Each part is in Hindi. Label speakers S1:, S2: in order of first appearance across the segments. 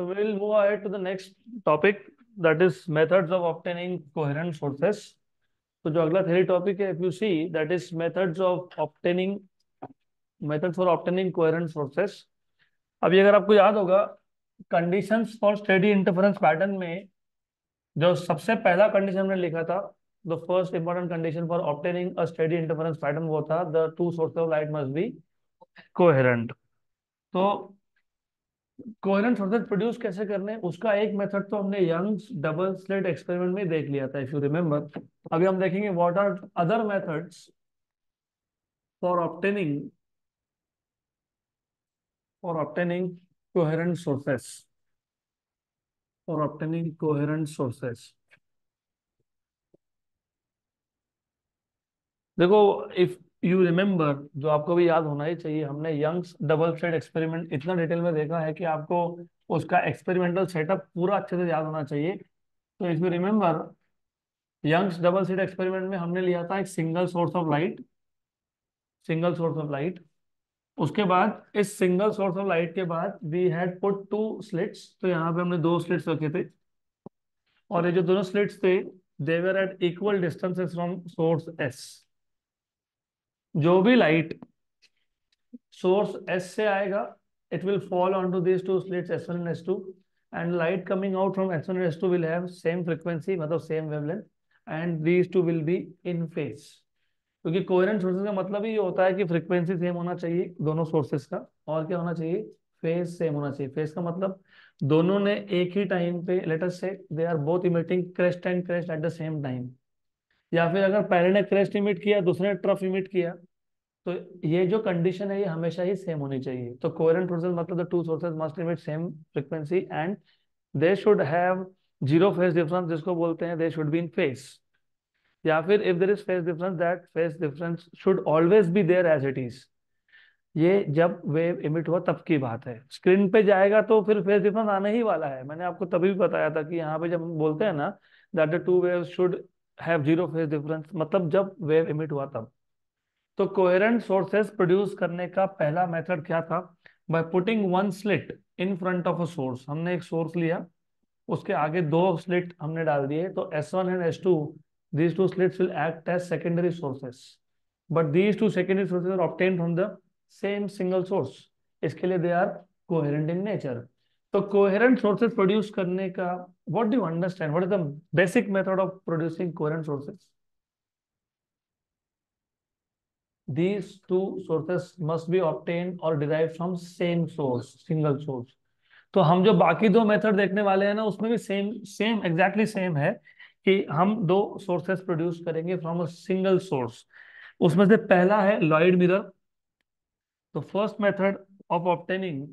S1: So we will move ahead to the next topic that is methods of obtaining coherent sources. तो जो अगला थ्योरी टॉपिक है if you see that is methods of obtaining method for obtaining coherent sources अभी अगर आपको याद होगा conditions for steady interference pattern में जो सबसे पहला कंडीशन हमने लिखा था the first important condition for obtaining a steady interference pattern वो था the two source of light must be coherent तो कोहेरेंट फर्दर प्रोड्यूस कैसे करने उसका एक मेथड तो हमने यंग्स डबल स्लिट एक्सपेरिमेंट में देख लिया था इफ यू रिमेम्बर अभी हम देखेंगे what are other methods for obtaining for obtaining coherent sources for obtaining coherent sources देखो इफ यू रिमेम्बर जो आपको भी याद होना ही चाहिए हमने यंग्स डबल स्टेट एक्सपेरिमेंट इतना डिटेल में देखा है कि आपको उसका एक्सपेरिमेंटल सेटअप पूरा अच्छे से याद होना चाहिए तो if you remember Young's double seat experiment में हमने लिया था एक single source of light single source of light उसके बाद इस सिंगल सोर्स ऑफ लाइट के बाद we had put two slits तो यहाँ पे हमने दो स्लिट्स रखे थे और ये जो दोनों स्लिट्स थे they are at equal distances from source S जो भी लाइट सोर्स एस से आएगा it will fall on two this two slits S one S two and light coming out from S one S two will have and these two will be in phase क्योंकि कोरियंट सोर्सेज का मतलब ही ये होता है कि फ्रिक्वेंसी सेम होना चाहिए दोनों सोर्सेज का और क्या होना चाहिए फेस सेम होना चाहिए फेस का मतलब दोनों ने एक ही टाइम पे लेटर से they are both emitting crest and crest at the same time या फिर अगर पहले ने क्रेस्ट इमिट किया दूसरे ने ट्रफ इमिट किया तो ये जो कंडीशन है ये हमेशा ही सेम होनी चाहिए तो कोहेरेंट प्रोसेस मतलब the two sources must emit same frequency and they should have zero phase difference जिसको बोलते हैं they should be in phase या फिर if there is phase difference that phase difference should always be there as it is ये जब वेव इमिट हुआ तब की बात है स्क्रीन पे जाएगा तो फिर फेस डिफरेंस आने ही वाला है मैंने आपको तभी भी बताया था कि यहाँ पे जब बोलते हैं ना that the two wave should have zero phase difference मतलब जब वेव इमिट हुआ तब तो कोहेरेंट सोर्सेस प्रोड्यूस करने का पहला मेथड क्या था by putting one slit in front of a source हमने एक सोर्स लिया उसके आगे दो स्लिट हमने डाल दिए तो S one and S two these two slits will act as secondary sources but these two secondary sources are obtain from the same single source इसके लिए they are coherent in nature तो कोहेरेंट सोर्सेज प्रोड्यूस करने का what do understand what is the basic method of producing coherent sources these two sources must be obtain और derive from same source single source तो हम जो बाकी दो मेथड देखने वाले हैं ना उसमें भी सेम सेम एग्जैक्टली सेम है कि हम दो सोर्सेस प्रोड्यूस करेंगे फ्रॉम अ सिंगल सोर्स उसमें से पहला है लॉइड मिरर तो फर्स्ट मेथड ऑफ ऑप्टेनिंग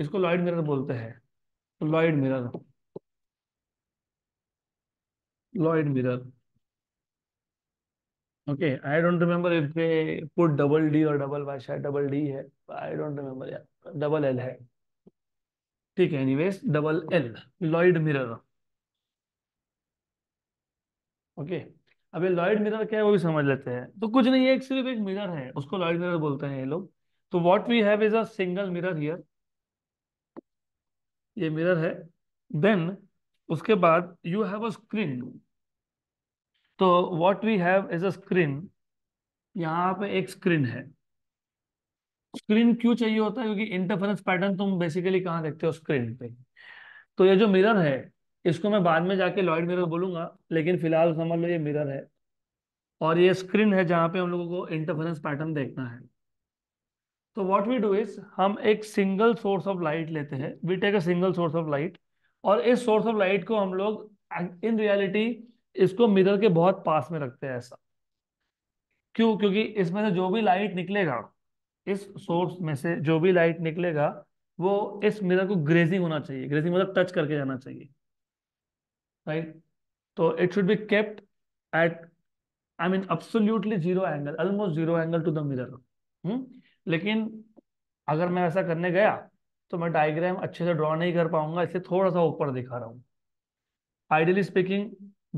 S1: इसको लॉइड मिरर बोलते हैं Lloyd mirror Lloyd mirror okay I don't remember if पे पुट डबल डी और डबल वाई शायद डबल डी है आई डोंट रिमेम्बर यार डबल एल है ठीक है anyways double L Lloyd mirror okay अब ये लॉइड मिरर क्या है वो भी समझ लेते हैं तो कुछ नहीं है एक सिर्फ एक मिरर है उसको लॉइड मिरर बोलते हैं ये लोग तो what we have is a single mirror here ये मिरर है देन उसके बाद यू हैव अ स्क्रीन तो what we have is a screen यहाँ पे एक स्क्रीन है स्क्रीन क्यों चाहिए होता है क्योंकि इंटरफेरेंस पैटर्न तुम बेसिकली कहाँ देखते हो स्क्रीन पे तो ये जो मिरर है इसको मैं बाद में जाके लॉइड मिरर बोलूंगा लेकिन फिलहाल समझ लो ये मिरर है और ये स्क्रीन है जहां पे हम लोगों को इंटरफेरेंस पैटर्न देखना है तो व्हाट वी डू इज हम एक सिंगल सोर्स ऑफ लाइट लेते हैं we take a single source of light और इस सोर्स ऑफ लाइट को हम लोग इन रियलिटी इसको मिरर के बहुत पास में रखते हैं ऐसा क्यों क्योंकि इसमें से जो भी लाइट निकलेगा इस सोर्स में से जो भी लाइट निकलेगा वो इस मिरर को ग्रेजिंग होना चाहिए ग्रेजिंग मतलब टच करके जाना चाहिए राइट तो it should be kept at I mean absolutely zero angle almost zero angle to the mirror hmm लेकिन अगर मैं ऐसा करने गया तो मैं डायग्राम अच्छे से ड्रॉ नहीं कर पाऊंगा इसे थोड़ा सा ऊपर दिखा रहा हूँ ideally speaking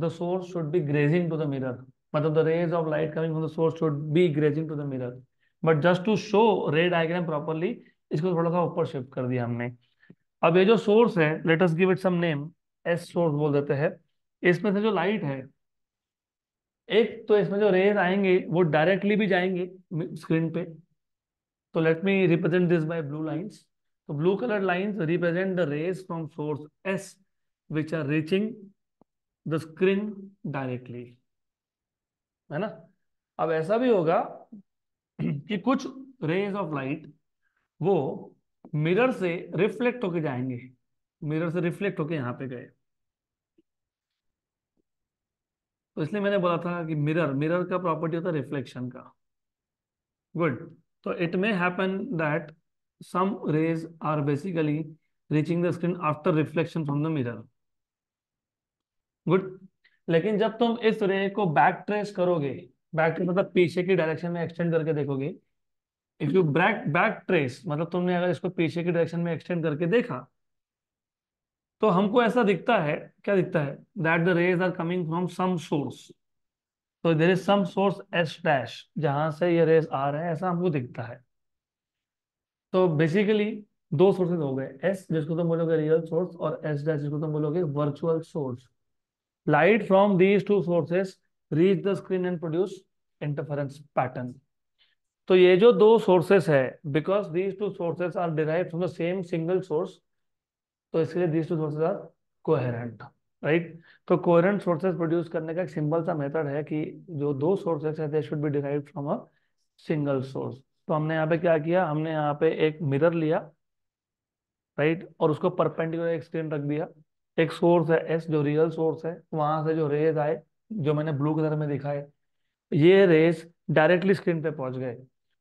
S1: the source should be grazing to the mirror मतलब the rays of light coming from the source should be grazing to the mirror but just to show ray diagram properly इसको थोड़ा सा ऊपर शिफ्ट कर दिया हमने अब ये जो सोर्स है let us give it some name S source बोल देते हैं इसमें से जो लाइट है एक तो इसमें जो रेज आएंगे वो डायरेक्टली भी जाएंगे स्क्रीन पे So let me represent this by blue lines. So blue colored lines represent the rays from source S which are reaching the screen directly. है ना अब ऐसा भी होगा कि कुछ रेज ऑफ लाइट वो मिरर से रिफ्लेक्ट होके जाएंगे मिरर से रिफ्लेक्ट होके यहाँ पे गए तो इसलिए मैंने बोला था कि मिरर मिरर का प्रॉपर्टी होता है रिफ्लेक्शन का गुड तो it may happen that some rays are basically reaching the screen after reflection from the mirror good लेकिन जब तुम इस रे को बैक ट्रेस करोगे बैक ट्रेस मतलब पीछे की डायरेक्शन में एक्सटेंड करके देखोगे if you back back trace मतलब तुमने अगर इसको पीछे की डायरेक्शन में एक्सटेंड करके देखा तो हमको ऐसा दिखता है क्या दिखता है that the rays are coming from some source तो there is some source S dash जहां से ये रेस आ रहे हैं ऐसा हमको दिखता है तो बेसिकली दो सोर्सेज हो गए एस जिसको तुम बोलोगे रियल सोर्स और एस डैश जिसको तुम बोलोगे virtual source light from these two sources reach the screen and produce interference pattern तो ये जो दो सोर्सेस है because these two sources are derive from the same single source तो इसलिए these two sources are coherent right तो कोरेंट सोर्सेज प्रोड्यूस करने का एक सिंपल सा मेथड है कि जो दो सोर्सेज है they should be derive from a single source तो हमने यहाँ पे क्या किया हमने यहाँ पे एक मिरर लिया राइट और उसको परपेंडिकुलर एक स्क्रीन रख दिया एक सोर्स है एस जो रियल सोर्स है वहां से जो रेज आए जो मैंने ब्लू कलर में दिखाए ये रेस डायरेक्टली स्क्रीन पे पहुंच गए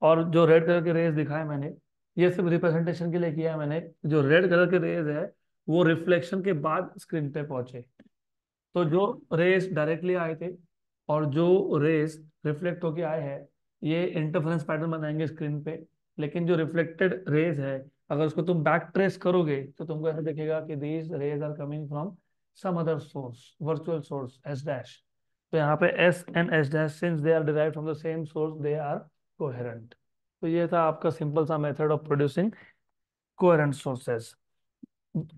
S1: और जो रेड कलर के रेस दिखाए मैंने ये सिर्फ रिप्रेजेंटेशन के लिए किया है मैंने जो रेड कलर के रेज है वो रिफ्लेक्शन के बाद स्क्रीन पे पहुंचे तो जो रेस डायरेक्टली आए थे और जो रेस रिफ्लेक्ट होके आए हैं ये इंटरफेरेंस पैटर्न बनाएंगे स्क्रीन पे लेकिन जो रिफ्लेक्टेड रेज है अगर उसको तुम बैक ट्रेस करोगे तो तुमको ऐसा दिखेगा कि these rays are coming from some other source virtual source S dash तो यहाँ पे S and S dash since they are derive from the same source they are coherent तो ये था आपका सिंपल सा method of producing coherent sources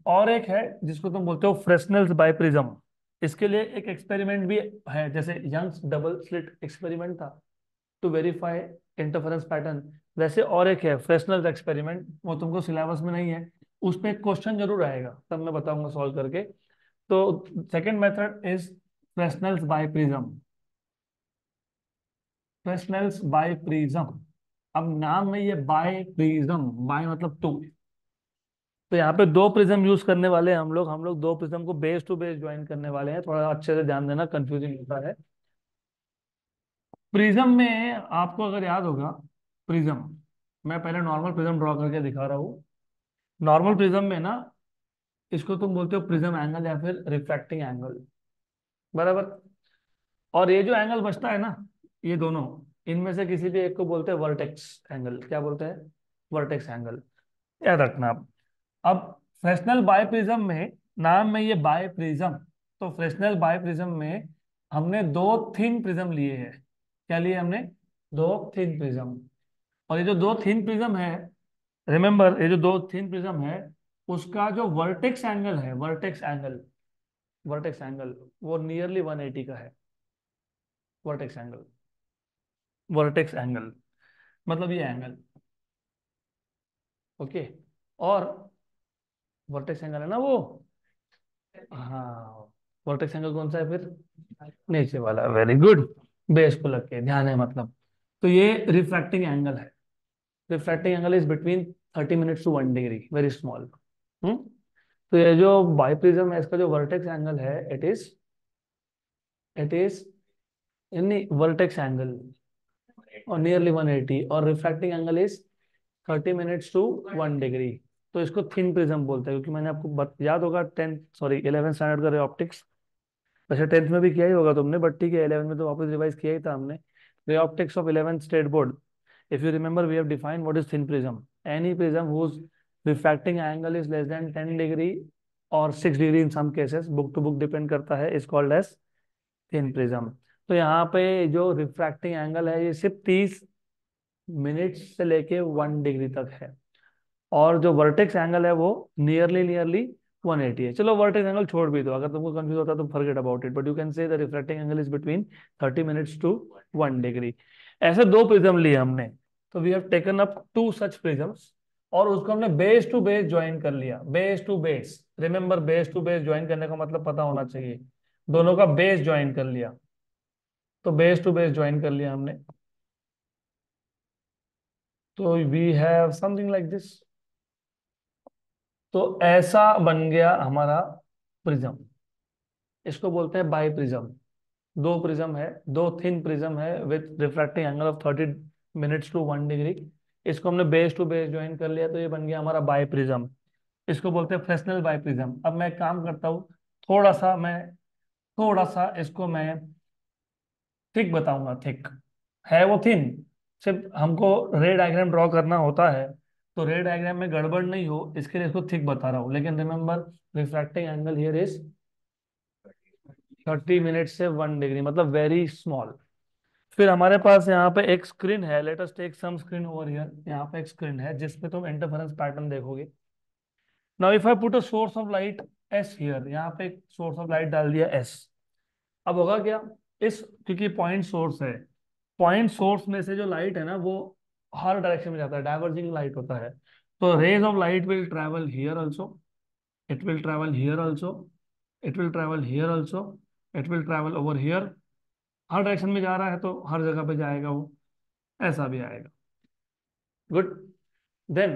S1: और एक है जिसको तुम बोलते हो फ्रेस्नल्स बाय प्रिज्म इसके लिए एक एक्सपेरिमेंट भी है जैसे यंग्स डबल स्लिट एक्सपेरिमेंट था टू वेरीफाई इंटरफेरेंस पैटर्न वैसे और एक है फ्रेशनल एक्सपेरिमेंट वो तुमको सिलेबस में नहीं है उसमें एक क्वेश्चन जरूर आएगा तब मैं बताऊंगा सॉल्व करके तो second method is Fresnel's biprism Fresnel's biprism अब नाम में ये बाय प्रिज्म बाय मतलब तुम तो यहाँ पे दो प्रिज्म यूज करने वाले हैं हम लोग हम लोग दो प्रिज्म को बेस टू बेस ज्वाइन करने वाले हैं थोड़ा अच्छे से ध्यान देना कंफ्यूजिंग होता है प्रिज्म में आपको अगर याद होगा प्रिज्म मैं पहले नॉर्मल प्रिज्म ड्रॉ करके दिखा रहा हूँ नॉर्मल प्रिज्म में ना इसको तुम बोलते हो प्रिज्म एंगल या फिर रिफ्लेक्टिंग एंगल बराबर और ये जो एंगल बचता है ना ये दोनों इनमें से किसी भी एक को बोलते हैं वर्टेक्स एंगल क्या बोलते हैं वर्टेक्स एंगल याद रखना आप अब फ्रेशनल बायोप्रिज्म में नाम में ये बायोप्रिज्म तो फ्रेशनल बायोप्रिज्म में हमने दो थिन प्रिज्म लिए हैं क्या लिए हमने दो थिन प्रिज्म और ये जो दो थिन प्रिज्म है रिमेम्बर ये जो दो थिन प्रिज्म है उसका जो वर्टेक्स एंगल है वर्टेक्स एंगल वर्टेक्स एंगल वो नियरली 180 का है वर्टेक्स एंगल वर्टेक्स एंगल मतलब ये एंगल ओके okay. और वोल्टेज एंगल है ना वो हाँ वोल्टेज एंगल कौन सा है फिर नीचे वाला वेरी गुड बेस को लग के ध्यान है मतलब तो ये रिफ्रैक्टिंग एंगल है refracting angle is between thirty minutes to one degree very small तो ये जो बाइप्रिज्म है इसका जो वर्टेक्स एंगल है इट इज इट इज यानी वर्टेक्स एंगल और नियरली 180 और refracting angle is 30 minutes to 1 degree तो इसको थिन प्रिज्म बोलते हैं क्योंकि मैंने आपको याद होगा टेंथ सॉरी इलेवन स्टैंडर्ड का ऑप्टिक्स वैसे टेंथ में भी किया ही होगा तुमने बट ठीक है इलेवन में तो वापस रिवाइज किया ही था हमने ray optics of eleven state board if you remember we have defined what is thin prism any prism whose reflecting angle is less than ten degree और six degree in some cases book to book depend करता है is called as thin prism तो यहाँ पे जो रिफ्रैक्टिंग एंगल है ये सिर्फ तीस मिनट से लेके वन डिग्री तक है और जो वर्टेक्स एंगल है वो नियरली नियरली 180 है चलो वर्टेक्स एंगल छोड़ भी दो अगर तुमको कंफ्यूज होता है तो forget about it but you can say the refracting angle is between 30 minutes to 1 degree ऐसे दो प्रिज्म लिए हमने तो we have taken up two such prisms और उसको हमने बेस टू बेस ज्वाइन कर लिया base to base remember base to base join करने का मतलब पता होना चाहिए दोनों का बेस ज्वाइन कर लिया तो बेस टू बेस ज्वाइन कर लिया हमने तो we have something like this तो ऐसा बन गया हमारा प्रिज्म इसको बोलते हैं बाई प्रिज्म दो प्रिज्म है दो थिन प्रिज्म है with refracting angle of thirty minutes to one degree इसको हमने बेस टू बेस ज्वाइन कर लिया तो ये बन गया हमारा बाई प्रिज्म इसको बोलते हैं फ्रेशनल बाई प्रिज्म अब मैं काम करता हूँ थोड़ा सा मैं थोड़ा सा इसको मैं थिक बताऊंगा थिक है वो थिन सिर्फ हमको रे डायग्राम ड्रॉ करना होता है तो रे डायग्राम में गड़बड़ नहीं हो इसके लिए इसको थिक बता रहा हूँ लेकिन remember refracting angle here is thirty minute से वन डिग्री मतलब वेरी स्मॉल फिर हमारे पास यहाँ पे एक स्क्रीन है लेटेस्ट एक सम स्क्रीन ओवर हियर यहाँ पे एक स्क्रीन है जिसपे तुम इंटरफेरेंस पैटर्न देखोगे now if I put a source of light S here यहाँ पे एक सोर्स ऑफ लाइट डाल दिया एस अब होगा क्या इस क्योंकि पॉइंट सोर्स है पॉइंट सोर्स में से जो लाइट है ना वो हर डायरेक्शन में जाता है डाइवर्जिंग लाइट होता है तो rays of light will travel here also it will travel here also it will travel here also it will travel over here हर डायरेक्शन में जा रहा है तो हर जगह पे जाएगा वो ऐसा भी आएगा good then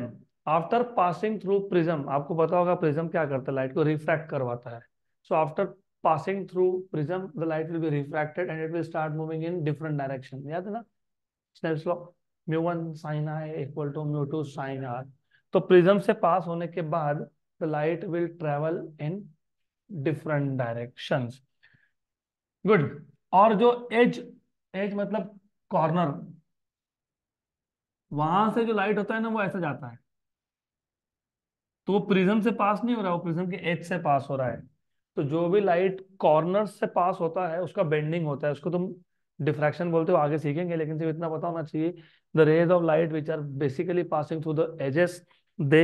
S1: after passing through prism आपको पता होगा प्रिज्म क्या करता है लाइट को रिफ्रैक्ट करवाता है so after passing through prism the light will be refracted and it will start moving in different direction याद है ना Snell's law mu one sine r equal to mu two sine r तो प्रिज्म से पास होने के बाद the light will travel in different direction good और जो एज एज मतलब कॉर्नर वहां से जो लाइट होता है ना वो ऐसा जाता है तो वो प्रिज्म से पास नहीं हो रहा वो प्रिज्म के एज से पास हो रहा है तो जो भी लाइट कॉर्नर से पास होता है उसका बेंडिंग होता है उसको तुम डिफ्रैक्शन बोलते हो आगे सीखेंगे लेकिन सिर्फ इतना पता होना चाहिए the rays of light which are basically passing through the edges they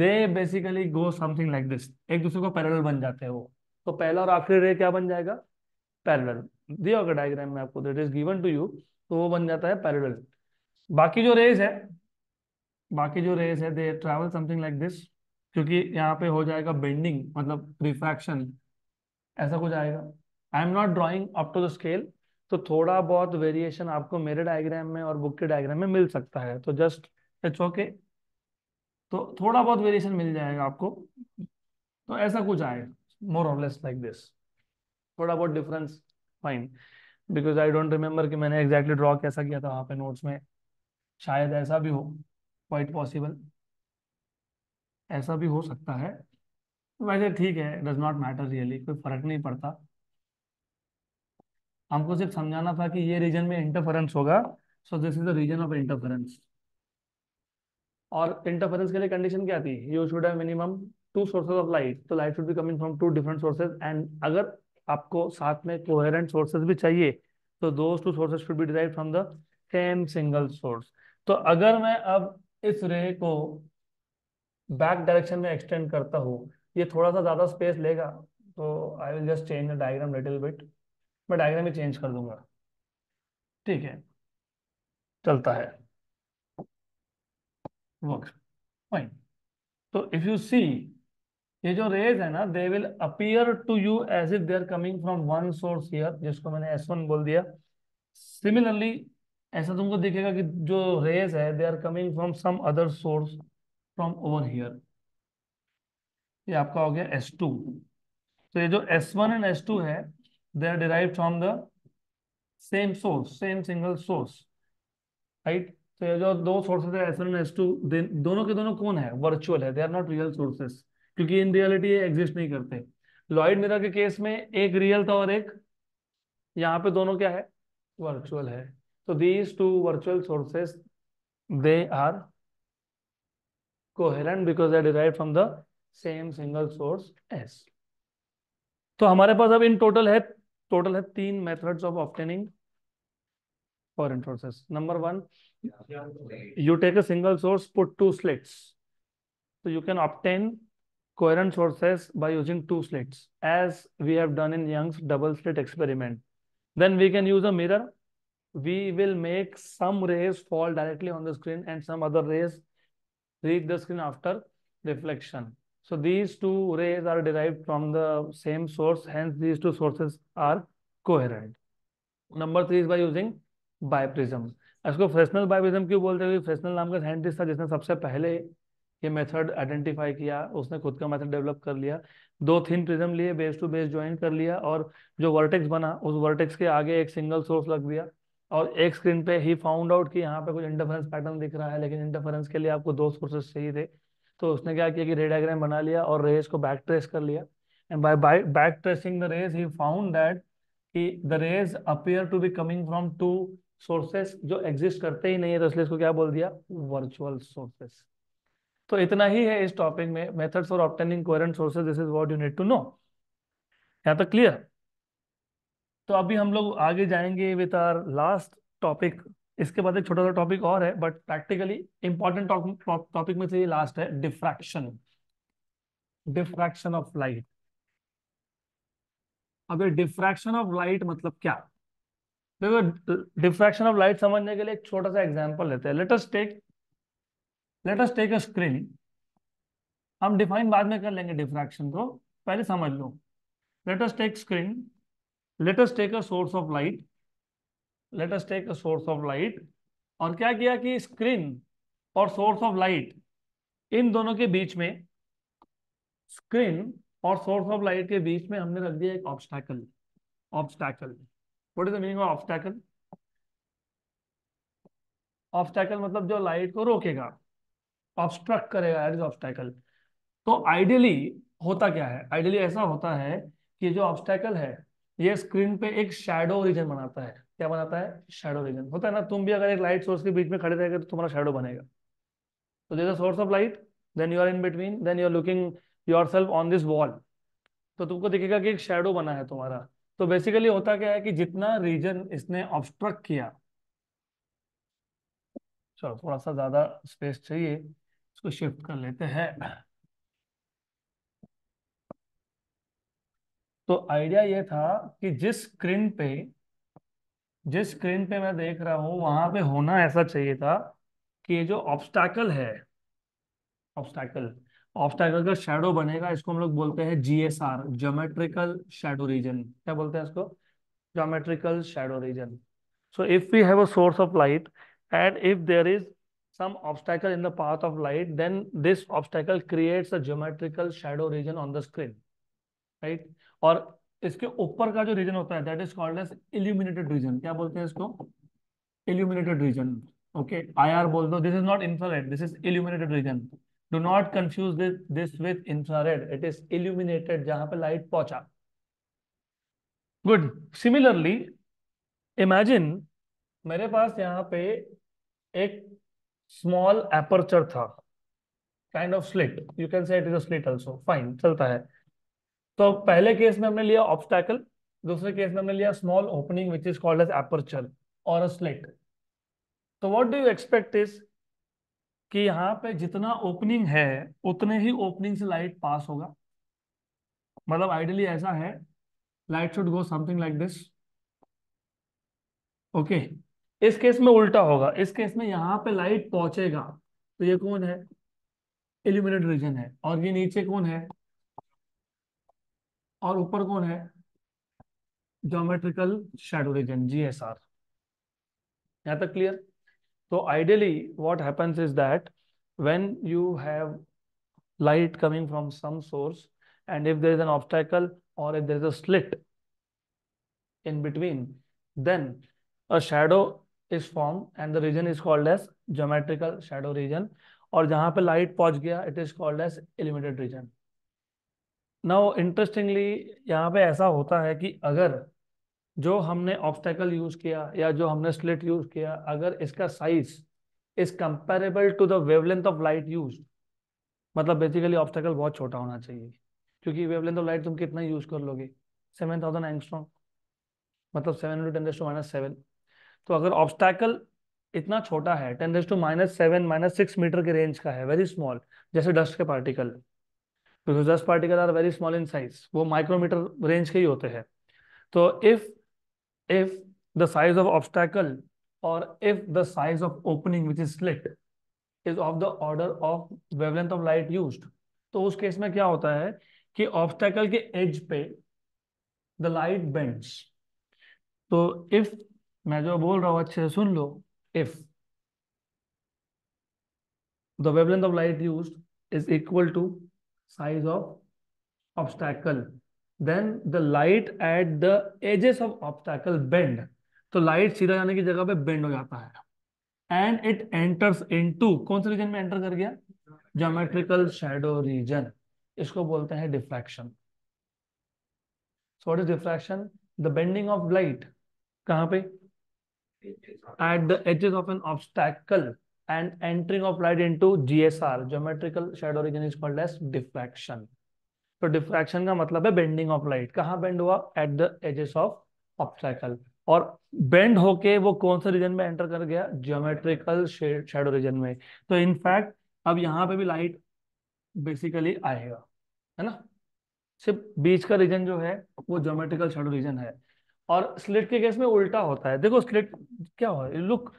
S1: they basically go something like this एक दूसरे को पैरेलल बन जाते हैं वो तो पहला और आखिरी रे क्या बन जाएगा पैरेलल दिया होगा डायग्राम में आपको that is given to you तो वो बन जाता है पैरेलल बाकी जो रेज है बाकी जो रेज है they travel something like this क्योंकि यहाँ पे हो जाएगा बेंडिंग मतलब रिफ्रैक्शन ऐसा कुछ आएगा I am not drawing up to the scale तो थोड़ा बहुत वेरिएशन आपको मेरे डायग्राम में और बुक के डायग्राम में मिल सकता है तो जस्ट इट्स ओके तो थोड़ा बहुत वेरिएशन मिल जाएगा आपको तो ऐसा कुछ आएगा मोर और लेस लाइक दिस थोड़ा बहुत difference fine because I don't remember कि मैंने एग्जैक्टली ड्रॉ कैसा किया था वहाँ पे नोट्स में शायद ऐसा भी हो क्वाइट पॉसिबल ऐसा भी हो सकता है वैसे ठीक है डज नॉट मैटर रियली कोई फर्क नहीं पड़ता हमको सिर्फ समझाना था कि ये रीजन में इंटरफेरेंस होगा so this is the region of interference और इंटरफेरेंस के लिए कंडीशन क्या थी यू शुड है minimum two sources of light तो light should be coming from two different sources and अगर आपको साथ में कोहेरेंट सोर्सेज भी चाहिए तो those two sources should be derive from the same single source तो अगर मैं अब इस रे को बैक डायरेक्शन में एक्सटेंड करता हूँ ये थोड़ा सा ज़्यादा स्पेस लेगा तो I will just change the diagram little bit मैं डायग्राम में चेंज कर दूंगा ठीक है चलता है वर्क फाइन तो इफ यू सी ये जो रेज है ना they will appear to you as if they are coming from one source here जिसको मैंने एस वन बोल दिया सिमिलरली ऐसा तुमको दिखेगा कि जो रेज है they are coming from some other source from over here ये आपका हो गया एस टू तो ये जो S one and S two है they are derived from the same source, same single source, right? तो ये जो दो सोर्सेज है S1 and S2 दोनों के दोनों कौन है वर्चुअल है they are not real sources क्योंकि इन रियलिटी ये एग्जिस्ट नहीं करते लॉइड मिरर के केस में एक रियल था और एक यहाँ पे दोनों क्या है वर्चुअल है तो these two virtual sources they are coherent because they derive from the same single source S तो हमारे पास अब इन टोटल है टोटल है तीन methods of obtaining coherent sources number one you take a single source put two slits तो you can obtain coherent sources by using two slits as we have done in Young's double slit experiment then we can use a mirror we will make some rays fall directly on the screen and some other rays reach the screen after reflection So these two rays are derived from the same source, hence these two sources are coherent. Number 3 is by using biprism इसको फ्रेशनल बायप्रिज्म क्यों बोलते हैं फ्रेशनल नाम का साइंटिस्ट था जिसने सबसे पहले ये मेथड आइडेंटिफाई किया उसने खुद का मेथड डेवलप कर लिया दो थिन प्रिज्म लिए बेस टू बेस ज्वाइन कर लिया और जो वर्टेक्स बना उस वर्टेक्स के आगे एक सिंगल सोर्स लग दिया और एक स्क्रीन पे ही फाउंड आउट कि यहाँ पे कुछ इंटरफेरेंस पैटर्न दिख रहा है लेकिन इंटरफेरेंस के लिए आपको दो सोर्सेस चाहिए थे तो उसने क्या किया कि रे डायग्राम बना लिया और रेस को बैक ट्रेस कर लिया and by back tracing the rays he found that कि the rays appear to be coming from two sources जो एग्जिस्ट करते ही नहीं है तो इसलिए इसको क्या बोल दिया वर्चुअल सोर्सेस तो इतना ही है इस टॉपिक में methods for obtaining coherent sources this is what you need to know यहाँ तक क्लियर तो अभी हम लोग आगे जाएंगे विथ आर लास्ट टॉपिक इसके बाद एक छोटा सा टॉपिक और है बट प्रैक्टिकली इंपॉर्टेंट टॉपिक में से ये लास्ट है डिफ्रैक्शन डिफ्रैक्शन ऑफ लाइट अब ये डिफ्रैक्शन ऑफ लाइट मतलब क्या देखो डिफ्रैक्शन ऑफ लाइट समझने के लिए एक छोटा सा एग्जांपल लेते हैं let's take let's take a screen हम डिफाइन बाद में कर लेंगे डिफ्रैक्शन को पहले समझ लो let's take screen let's take a source of light let us take source of light और क्या किया कि स्क्रीन और सोर्स ऑफ लाइट इन दोनों के बीच में स्क्रीन और सोर्स ऑफ लाइट के बीच में हमने रख दिया एक obstacle obstacle what is the meaning of obstacle obstacle मतलब जो लाइट को रोकेगा ऑब्स्ट्रक्ट करेगा एट ऑब्स्टैकल तो आइडियली होता क्या है आइडियली ऐसा होता है कि जो ऑब्स्टैकल है ये स्क्रीन पे एक शेडो रीजन बनाता है क्या बनाता है शेडो रीजन होता है ना तुम भी अगर एक लाइट सोर्स के बीच में खड़े रहेगा तो तुम्हारा शेडो बनेगा तो there source of light then you are in between then you are looking yourself on this wall तो तुमको दिखेगा कि एक शेडो बना है तुम्हारा तो बेसिकली होता क्या है कि जितना रीजन इसने ऑब्स्ट्रक्ट किया चलो थोड़ा सा ज्यादा स्पेस चाहिए इसको शिफ्ट कर लेते हैं तो आइडिया ये था कि जिस स्क्रीन पे जिस स्क्रीन पे मैं देख रहा हूँ वहां पे होना ऐसा चाहिए था कि ये जो ऑब्स्टैकल है ऑब्स्टैकल ऑब्स्टैकल का शेडो बनेगा इसको हम लोग बोलते हैं जीएसआर ज्योमेट्रिकल शेडो रीजन क्या बोलते हैं इसको geometrical shadow region so if we have a source of light and if there is some in in the path of light then this obstacle creates a geometrical shadow region on the screen right और इसके ऊपर का जो रीजन होता है that is called as illuminated region क्या बोलते हैं इसको illuminated region okay I R बोल दो this is not infrared this is illuminated region do not confuse this with infrared it is illuminated जहां पे लाइट पहुंचा गुड सिमिलरली इमेजिन मेरे पास यहाँ पे एक स्मॉल एपर्चर था kind of slit you can say it is a slit also fine चलता है तो पहले केस में हमने लिया ऑब्स्टैकल दूसरे केस में हमने लिया small opening which is called as aperture और स्लेट तो what do you expect is कि यहाँ पे जितना ओपनिंग है उतने ही ओपनिंग से लाइट पास होगा मतलब आइडियली ऐसा है light should go something like this okay इस केस में उल्टा होगा इस केस में यहाँ पे लाइट पहुंचेगा तो ये कौन है इल्यूमिनेट रीजन है और ये नीचे कौन है और ऊपर कौन है geometrical shadow region G S R यहां तक क्लियर तो ideally what happens is that when you have light coming from some source and if there is an obstacle और if there is a slit in between then a shadow is form and the region is called as geometrical shadow region और जहां पर लाइट पहुंच गया it is called as illuminated region now interestingly यहाँ पे ऐसा होता है कि अगर जो हमने ऑब्स्टेकल यूज किया या जो हमने स्लिट यूज किया अगर इसका size is comparable to the wavelength of light use मतलब बेसिकली ऑब्स्टेकल बहुत छोटा होना चाहिए क्योंकि वेवलेंथ ऑफ लाइट तुम कितना यूज कर लोगे सेवन थाउजेंड एंगस्ट्रॉन्ग मतलब seven into ten to minus seven तो अगर ऑब्स्टैकल इतना छोटा है ten to minus seven minus six metre के रेंज का है वेरी स्मॉल जैसे डस्ट के particle because dust particle are very small in size वो माइक्रोमीटर रेंज के ही होते हैं तो if if the size of obstacle और if the size of opening which is slit is of the order of wavelength of light use तो उस केस में क्या होता है कि ऑब्स्टैकल के एज पे द लाइट बेंड्स तो इफ मैं जो बोल रहा हूं अच्छे से सुन लो if the wavelength of light use is equal to size of obstacle then the light at the edges of obstacle bend तो light सीधा जाने की जगह पे bend हो जाता है and it enters into कौन से region में enter कर गया geometrical shadow region इसको बोलते हैं diffraction so what is diffraction the bending of light कहाँ पे at the edges of an obstacle and entering of light into GSR geometrical shadow region is called as diffraction So diffraction का मतलब है bending of light. कहाँ bend हुआ At the edges of obstacle. और बेंड होके वो कौन से रीजन में एंटर कर गया ज्योमेट्रिकल शेडो रीजन में तो इनफैक्ट अब यहाँ पे भी लाइट बेसिकली आएगा है ना सिर्फ बीच का रीजन जो है वो ज्योमेट्रिकल शेडो रीजन है और स्लिट के केस में उल्टा होता है देखो स्लिट क्या हो लुक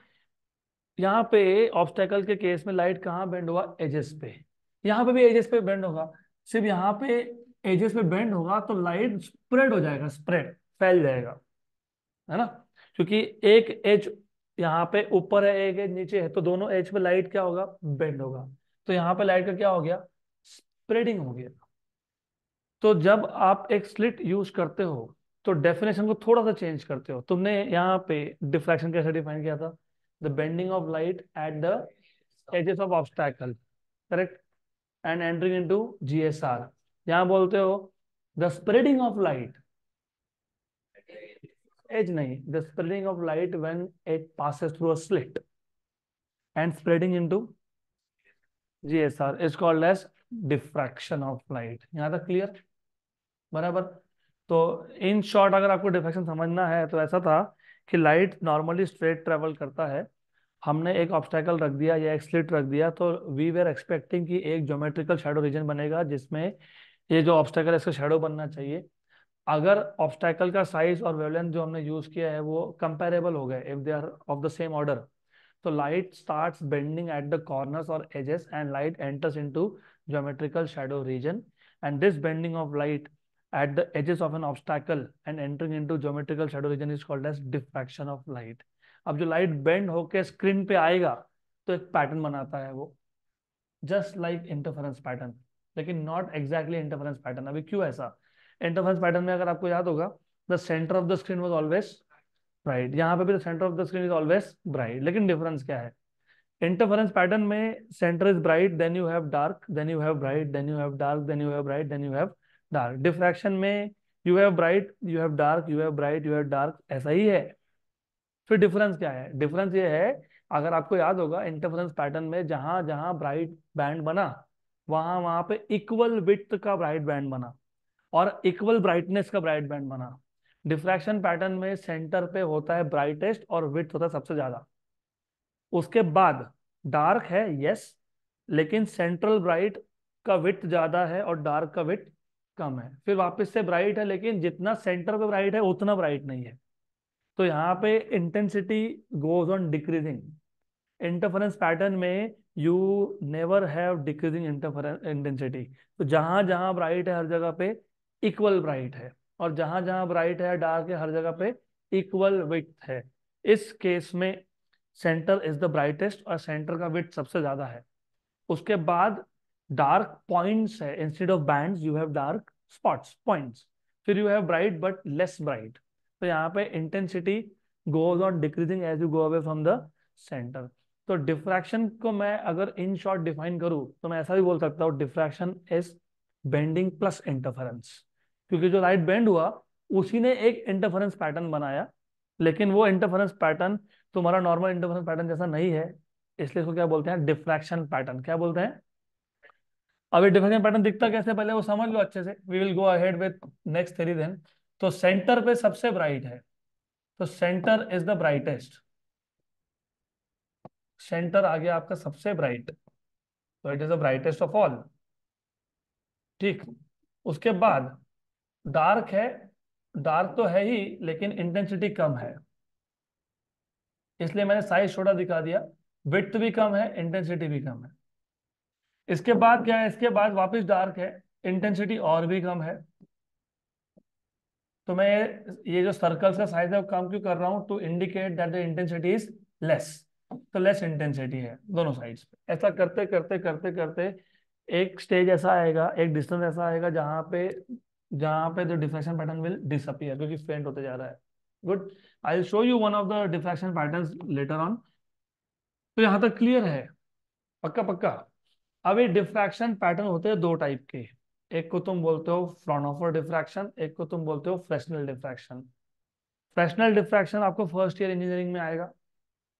S1: यहाँ पे ऑब्स्टेकल के केस में लाइट कहाँ बेंड हुआ एजेस पे यहाँ पे भी एजेस पे बेंड होगा सिर्फ यहाँ पे एजेस पे बेंड होगा तो लाइट स्प्रेड हो जाएगा स्प्रेड फैल जाएगा है ना क्योंकि एक एज यहाँ पे ऊपर है एक एज नीचे है तो दोनों एज पे लाइट क्या होगा बेंड होगा तो यहाँ पे लाइट का क्या हो गया स्प्रेडिंग हो गया तो जब आप एक स्लिट यूज करते हो तो डेफिनेशन को थोड़ा सा चेंज करते हो तुमने यहाँ पे डिफ्रैक्शन कैसे डिफाइन किया था the bending of light at the edges of obstacle correct and entering into gsr yahan bolte ho the spreading of light edge nahi the spreading of light when it passes through a slit and spreading into gsr is called as diffraction of light yahan tak clear barabar तो इन शॉर्ट अगर आपको डिफेक्शन समझना है तो ऐसा था कि लाइट नॉर्मली स्ट्रेट ट्रेवल करता है हमने एक ऑब्स्टेकल रख दिया या एक स्लिट रख दिया तो वी वेर एक्सपेक्टिंग कि एक ज्योमेट्रिकल शेडो रीजन बनेगा जिसमें ये जो ऑब्स्टेकल है इसका शेडो बनना चाहिए अगर ऑब्स्टेकल का साइज और वेवलेंथ जो हमने यूज किया है वो कंपेरेबल हो गए if they are of the same order तो light start bending at the corner और edges and light enters to geometrical shadow region and this bending of light at the edges of an obstacle and entering into geometrical shadow region is called as diffraction of light. अब जो लाइट बेंड होके स्क्रीन पे आएगा तो एक पैटर्न बनाता है वो जस्ट लाइक इंटरफेरेंस पैटर्न लेकिन नॉट एग्जैक्टली इंटरफेरेंस पैटर्न अभी क्यों ऐसा इंटरफेरेंस पैटर्न में अगर आपको याद होगा the centre of the screen was always bright यहाँ पे भी the centre of the screen is always bright लेकिन डिफरेंस क्या है इंटरफेरेंस पैटर्न में centre is bright then you have dark then you have bright then you have dark then you have bright then you have dark diffraction में you have bright you have dark you have bright you have dark ऐसा ही है फिर डिफरेंस क्या है डिफरेंस ये है अगर आपको याद होगा इंटरफ्रेंस पैटर्न में जहां जहां ब्राइट बैंड बना वहां वहां पे इक्वल विथ का ब्राइट बैंड बना और इक्वल ब्राइटनेस का ब्राइट बैंड बना डिफ्रैक्शन पैटर्न में सेंटर पे होता है ब्राइटेस्ट और विथ होता है सबसे ज्यादा उसके बाद डार्क है यस लेकिन सेंट्रल ब्राइट का विथ ज्यादा है और डार्क का विथ कम है फिर वापस से ब्राइट है लेकिन जितना सेंटर पे ब्राइट है उतना ब्राइट नहीं है तो यहाँ पे intensity goes on decreasing interference pattern में you never have decreasing intensity तो जहां जहां ब्राइट है हर जगह पे इक्वल ब्राइट है और जहां जहां ब्राइट है डार्क है हर जगह पे इक्वल विथ है इस केस में सेंटर इज द ब्राइटेस्ट और सेंटर का विथ सबसे ज़्यादा है उसके बाद डार्क पॉइंट्स है instead of band you have dark spots points फिर you have bright but less bright तो यहाँ पे intensity goes on decreasing as you go away from the centre तो डिफ्रैक्शन को मैं अगर इन शॉर्ट डिफाइन करूँ तो मैं ऐसा भी बोल सकता हूँ diffraction is bending plus interference क्योंकि जो लाइट बेंड हुआ उसी ने एक इंटरफेरेंस पैटर्न बनाया लेकिन वो इंटरफेरेंस पैटर्न तुम्हारा नॉर्मल इंटरफेरेंस पैटर्न जैसा नहीं है इसलिए इसको क्या बोलते हैं डिफ्रैक्शन पैटर्न क्या बोलते हैं अब ये डिफेक्शन पैटर्न दिखता कैसे पहले वो समझ लो अच्छे से we will go ahead with next three then तो सेंटर पे सबसे ब्राइट है तो centre is the brightest centre आ गया आपका सबसे ब्राइट तो it is the brightest of all ठीक उसके बाद डार्क है डार्क तो है ही लेकिन इंटेंसिटी कम है इसलिए मैंने साइज छोटा दिखा दिया विथ भी कम है इंटेंसिटी भी कम है इसके बाद क्या है इसके बाद वापस डार्क है इंटेंसिटी और भी कम है तो मैं ये जो सर्कल्स का साइज है वो कम क्यों कर रहा हूं to indicate that the intensity is less तो लेस इंटेंसिटी है दोनों साइड्स पे ऐसा करते करते करते करते एक स्टेज ऐसा आएगा एक डिस्टेंस ऐसा आएगा जहां पे जहां पे जो डिफ्रेक्शन पैटर्न विल डिसअपियर क्योंकि फेंट होते जा रहा है good I will show you one of the diffraction pattern later on तो यहां तक क्लियर है पक्का पक्का अभी डिफ्रैक्शन पैटर्न होते हैं दो टाइप के एक को तुम बोलते हो फ्रॉनोफर डिफ्रैक्शन एक को तुम बोलते हो फ्रेशनल डिफ्रैक्शन फ्रेशनल डिफ्रैक्शन आपको फर्स्ट ईयर इंजीनियरिंग में आएगा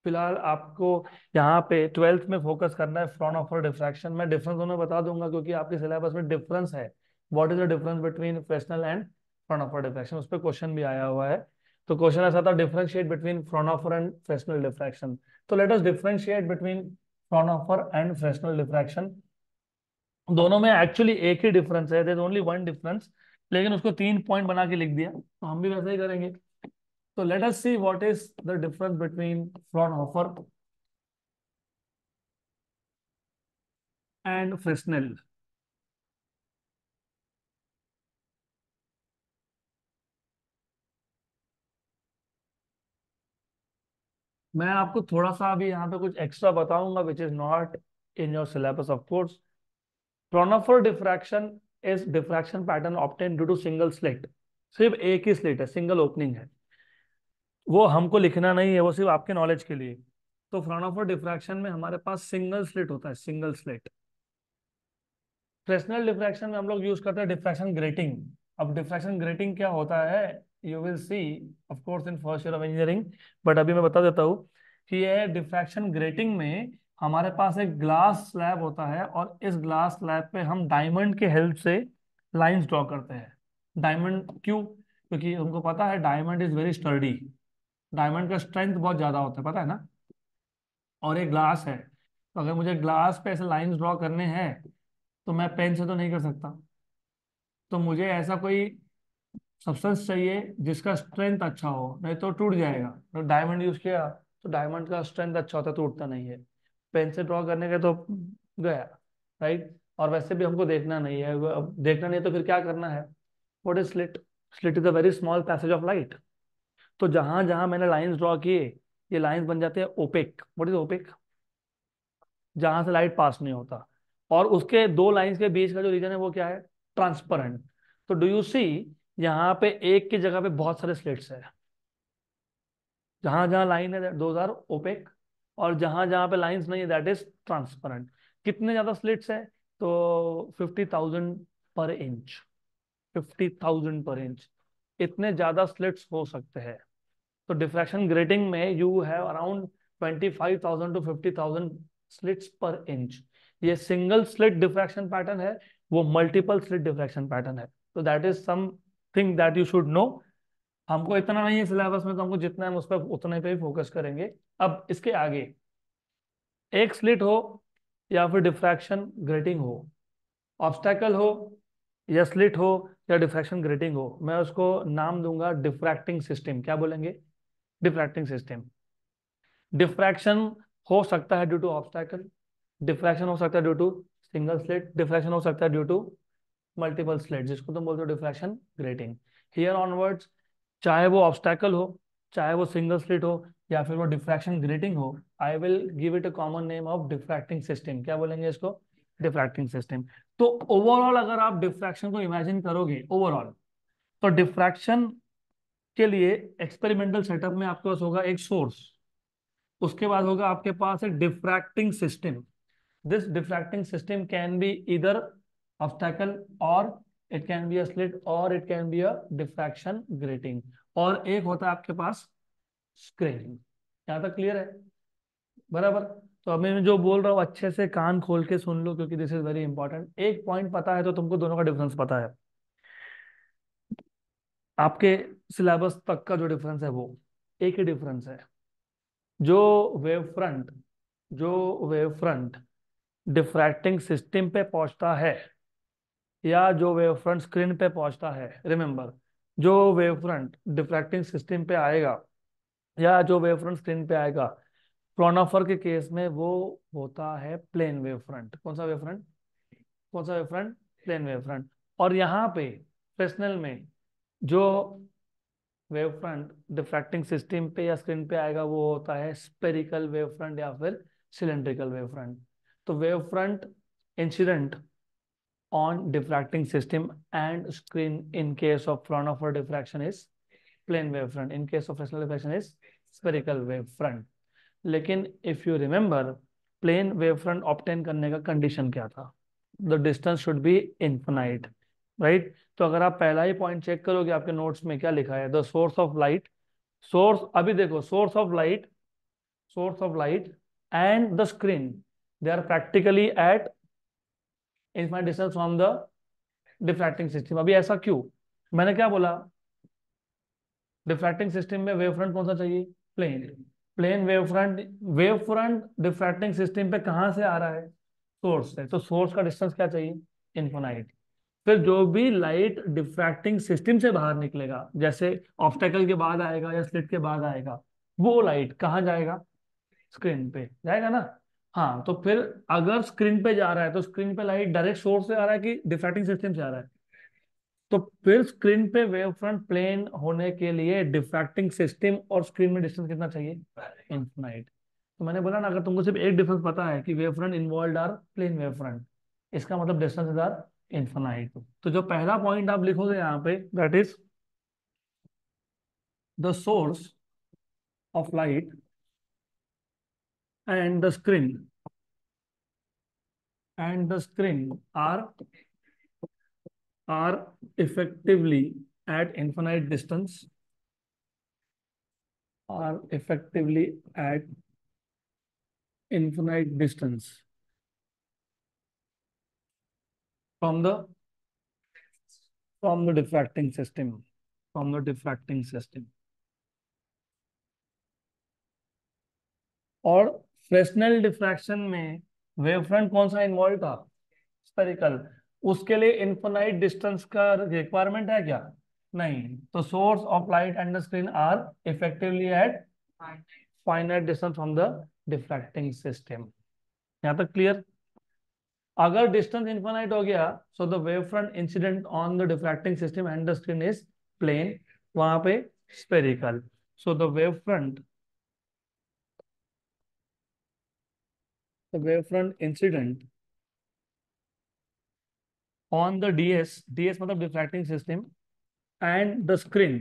S1: फिलहाल आपको यहाँ पे ट्वेल्थ में फोकस करना है फ्रॉन ऑफर डिफ्रैक्शन मैं डिफरेंस उन्हें बता दूंगा क्योंकि आपके सिलेबस में डिफरेंस है what is the difference between Fresnel and ऑफर डिफ्रैक्शन उस पर क्वेश्चन भी आया हुआ है तो क्वेश्चन ऐसा था differentiate between Fraunhofer and Fresnel diffraction तो let us differentiate between Fraunhofer and Fresnel diffraction दोनों में एक्चुअली एक ही डिफरेंस है देर ओनली वन डिफरेंस लेकिन उसको तीन पॉइंट बना के लिख दिया तो हम भी वैसा ही करेंगे तो let us see what is the difference between ऑफर एंड फ्रेशनल मैं आपको थोड़ा सा अभी यहाँ पे कुछ एक्स्ट्रा बताऊंगा which is not in your syllabus of course Fraunhofer diffraction is diffraction pattern obtained due to single slit सिर्फ एक ही स्लेट है सिंगल ओपनिंग है वो हमको लिखना नहीं है वो सिर्फ आपके नॉलेज के लिए तो फ्रॉनोफोर डिफ्रैक्शन में हमारे पास सिंगल स्लेट होता है सिंगल स्लेट फ्रेशनल डिफ्रैक्शन में हम लोग यूज करते हैं डिफ्रैक्शन ग्रेटिंग अब डिफ्रैक्शन ग्रेटिंग क्या होता है you will see of course in first year of engineering but अभी मैं बता देता हूँ कि यह डिफ्रैक्शन ग्रेटिंग में हमारे पास एक ग्लास स्लैब होता है और इस ग्लास स्लैब पे हम डायमंड के हेल्प से लाइंस ड्रॉ करते हैं डायमंड क्यों क्योंकि हमको पता है diamond is very sturdy diamond का स्ट्रेंथ बहुत ज़्यादा होता है पता है ना और एक ग्लास है तो अगर मुझे ग्लास पे ऐसे लाइंस ड्रॉ करने हैं तो मैं पेन से तो नहीं कर सकता तो मुझे ऐसा कोई सब्सटेंस चाहिए जिसका स्ट्रेंथ अच्छा हो नहीं तो टूट जाएगा तो डायमंड यूज किया तो डायमंड का स्ट्रेंथ अच्छा होता है तो टूटता नहीं है पेन से ड्रॉ करने का तो गया राइट और वैसे भी हमको देखना नहीं है देखना नहीं तो फिर क्या करना है what is slit slit is a very small passage of light तो जहां जहां मैंने लाइन्स ड्रॉ किए ये लाइन्स बन जाते हैं ओपेक वॉट इज ओपेक जहां से लाइट पास नहीं होता और उसके दो लाइन्स के बीच का जो रीजन है वो क्या है ट्रांसपेरेंट तो डू यू सी यहाँ पे एक की जगह पे बहुत सारे स्लेट्स है जहां जहां लाइन है दो हजार ओपेक और जहां जहां पे लाइंस नहीं है दैट इज ट्रांसपेरेंट कितने ज्यादा स्लेट्स है तो fifty thousand per inch fifty thousand per inch इतने ज्यादा स्लिट्स हो सकते हैं तो डिफ्रेक्शन ग्रेटिंग में you have around twenty five thousand to fifty thousand slits per inch ये सिंगल स्लिट डिफ्रैक्शन पैटर्न है वो मल्टीपल स्लिट डिफ्रैक्शन पैटर्न है तो that is something that you should know हमको इतना नहीं है सिलेबस में तो हमको जितना है उस पर उतने पे ही फोकस करेंगे अब इसके आगे एक स्लिट हो या फिर डिफ्रैक्शन ग्रेटिंग हो ऑब्स्टैकल हो या स्लिट हो या डिफ्रैक्शन ग्रेटिंग हो मैं उसको नाम दूंगा डिफ्रैक्टिंग सिस्टम क्या बोलेंगे डिफ्रैक्टिंग सिस्टम डिफ्रैक्शन हो सकता है ड्यू टू ऑब्स्टैकल डिफ्रैक्शन हो सकता है due to single slit diffraction हो सकता है ड्यू टू मल्टीपल स्लेट जिसको तुम बोलते हो डिफ्लेक्शन ग्रेटिंग हियर ऑनवर्ड्स चाहे वो ऑब्स्टैकल हो चाहे वो सिंगल स्लिट हो या फिर वो डिफ्रैक्शन ग्रेटिंग हो I will give it a common name of diffracting system क्या बोलेंगे इसको डिफ्रैक्टिंग सिस्टम तो ओवरऑल अगर आप डिफ्रैक्शन को इमेजिन करोगे ओवरऑल तो डिफ्रैक्शन के लिए एक्सपेरिमेंटल सेटअप में आपके पास होगा एक सोर्स उसके बाद होगा आपके पास एक diffracting system this diffracting system can be इधर obstacle or it can be a slit or it can be a diffraction grating और एक होता है आपके पास स्क्रेचिंग यहाँ तक क्लियर है बराबर तो अभी मैं जो बोल रहा हूँ अच्छे से कान खोल के सुन लो क्योंकि दिस इज वेरी इंपॉर्टेंट एक पॉइंट पता है तो तुमको दोनों का डिफरेंस पता है आपके सिलेबस तक का जो डिफरेंस है वो एक ही डिफरेंस है जो वेव फ्रंट जो वेव फ्रंट डिफ्रैक्टिंग सिस्टम पे पहुंचता है या जो वेव फ्रंट स्क्रीन पे पहुंचता है रिमेंबर जो वेव फ्रंट डिफ्रैक्टिंग सिस्टम पे आएगा या जो वेव फ्रंट स्क्रीन पे आएगा प्रोनाफर के केस में वो होता है प्लेन वेव फ्रंट कौन सा वेव फ्रंट कौन सा wavefront plane wavefront और यहाँ पे फ्रेस्नल में जो वेव फ्रंट डिफ्रैक्टिंग सिस्टम पे या स्क्रीन पे आएगा वो होता है स्पेरिकल वेव फ्रंट या फिर सिलेंड्रिकल वेव फ्रंट तो wavefront incident on diffracting system and screen in case of Fraunhofer diffraction is plane wave front. In case of fresnel diffraction is spherical wave front. लेकिन if you remember, plane wave front obtain करने का condition क्या था? The distance should be infinite, right? तो अगर आप पहला ही point check करोगे आपके notes में क्या लिखा है? The source of light, source अभी देखो source of light, source of light and the screen, they are practically at infinite distance from the diffracting system अभी ऐसा क्यों मैंने क्या बोला डिफ्रैक्टिंग सिस्टम में वेव फ्रंट कौन सा चाहिए plane plane wavefront wavefront diffracting system पे कहाँ से आ रहा है सोर्स से तो सोर्स का डिस्टेंस क्या चाहिए इन्फोनाइट फिर जो भी लाइट डिफ्रैक्टिंग सिस्टम से बाहर निकलेगा जैसे ऑब्स्टेकल के बाद आएगा या स्लिट के बाद आएगा वो लाइट कहाँ जाएगा स्क्रीन पे जाएगा ना हाँ तो फिर अगर स्क्रीन पे जा रहा है तो स्क्रीन पे लाइट डायरेक्ट सोर्स से आ रहा है कि डिफ्रैक्टिंग सिस्टम से आ रहा है तो फिर स्क्रीन पे वेव फ्रंट प्लेन होने के लिए डिफ्रैक्टिंग सिस्टम और स्क्रीन में डिस्टेंस कितना चाहिए इनफिनाइट तो मैंने बोला ना अगर तुमको सिर्फ एक डिफरेंस पता है कि wavefront involve are plane wavefront इसका मतलब डिस्टेंस इज आर इनफिनाइट तो जो पहला पॉइंट आप लिखोगे यहाँ पे that is the source of light and the screen and the screen are are effectively at infinite distance are effectively at infinite distance from the from the diffracting system from the diffracting system or Fresnel diffraction में वेव फ्रंट कौन सा इन्वॉल्व था स्पेरिकल उसके लिए इन्फोनाइट डिस्टेंस का रिक्वायरमेंट है क्या नहीं तो source of light and screen are effectively at finite distance from the diffracting system यहाँ तक क्लियर अगर डिस्टेंस इन्फोनाइट हो गया so the wavefront incident on the diffracting system and the screen is plane वहां पे spherical so the wavefront the wavefront incident on the DS, DS मतलब diffracting system and the screen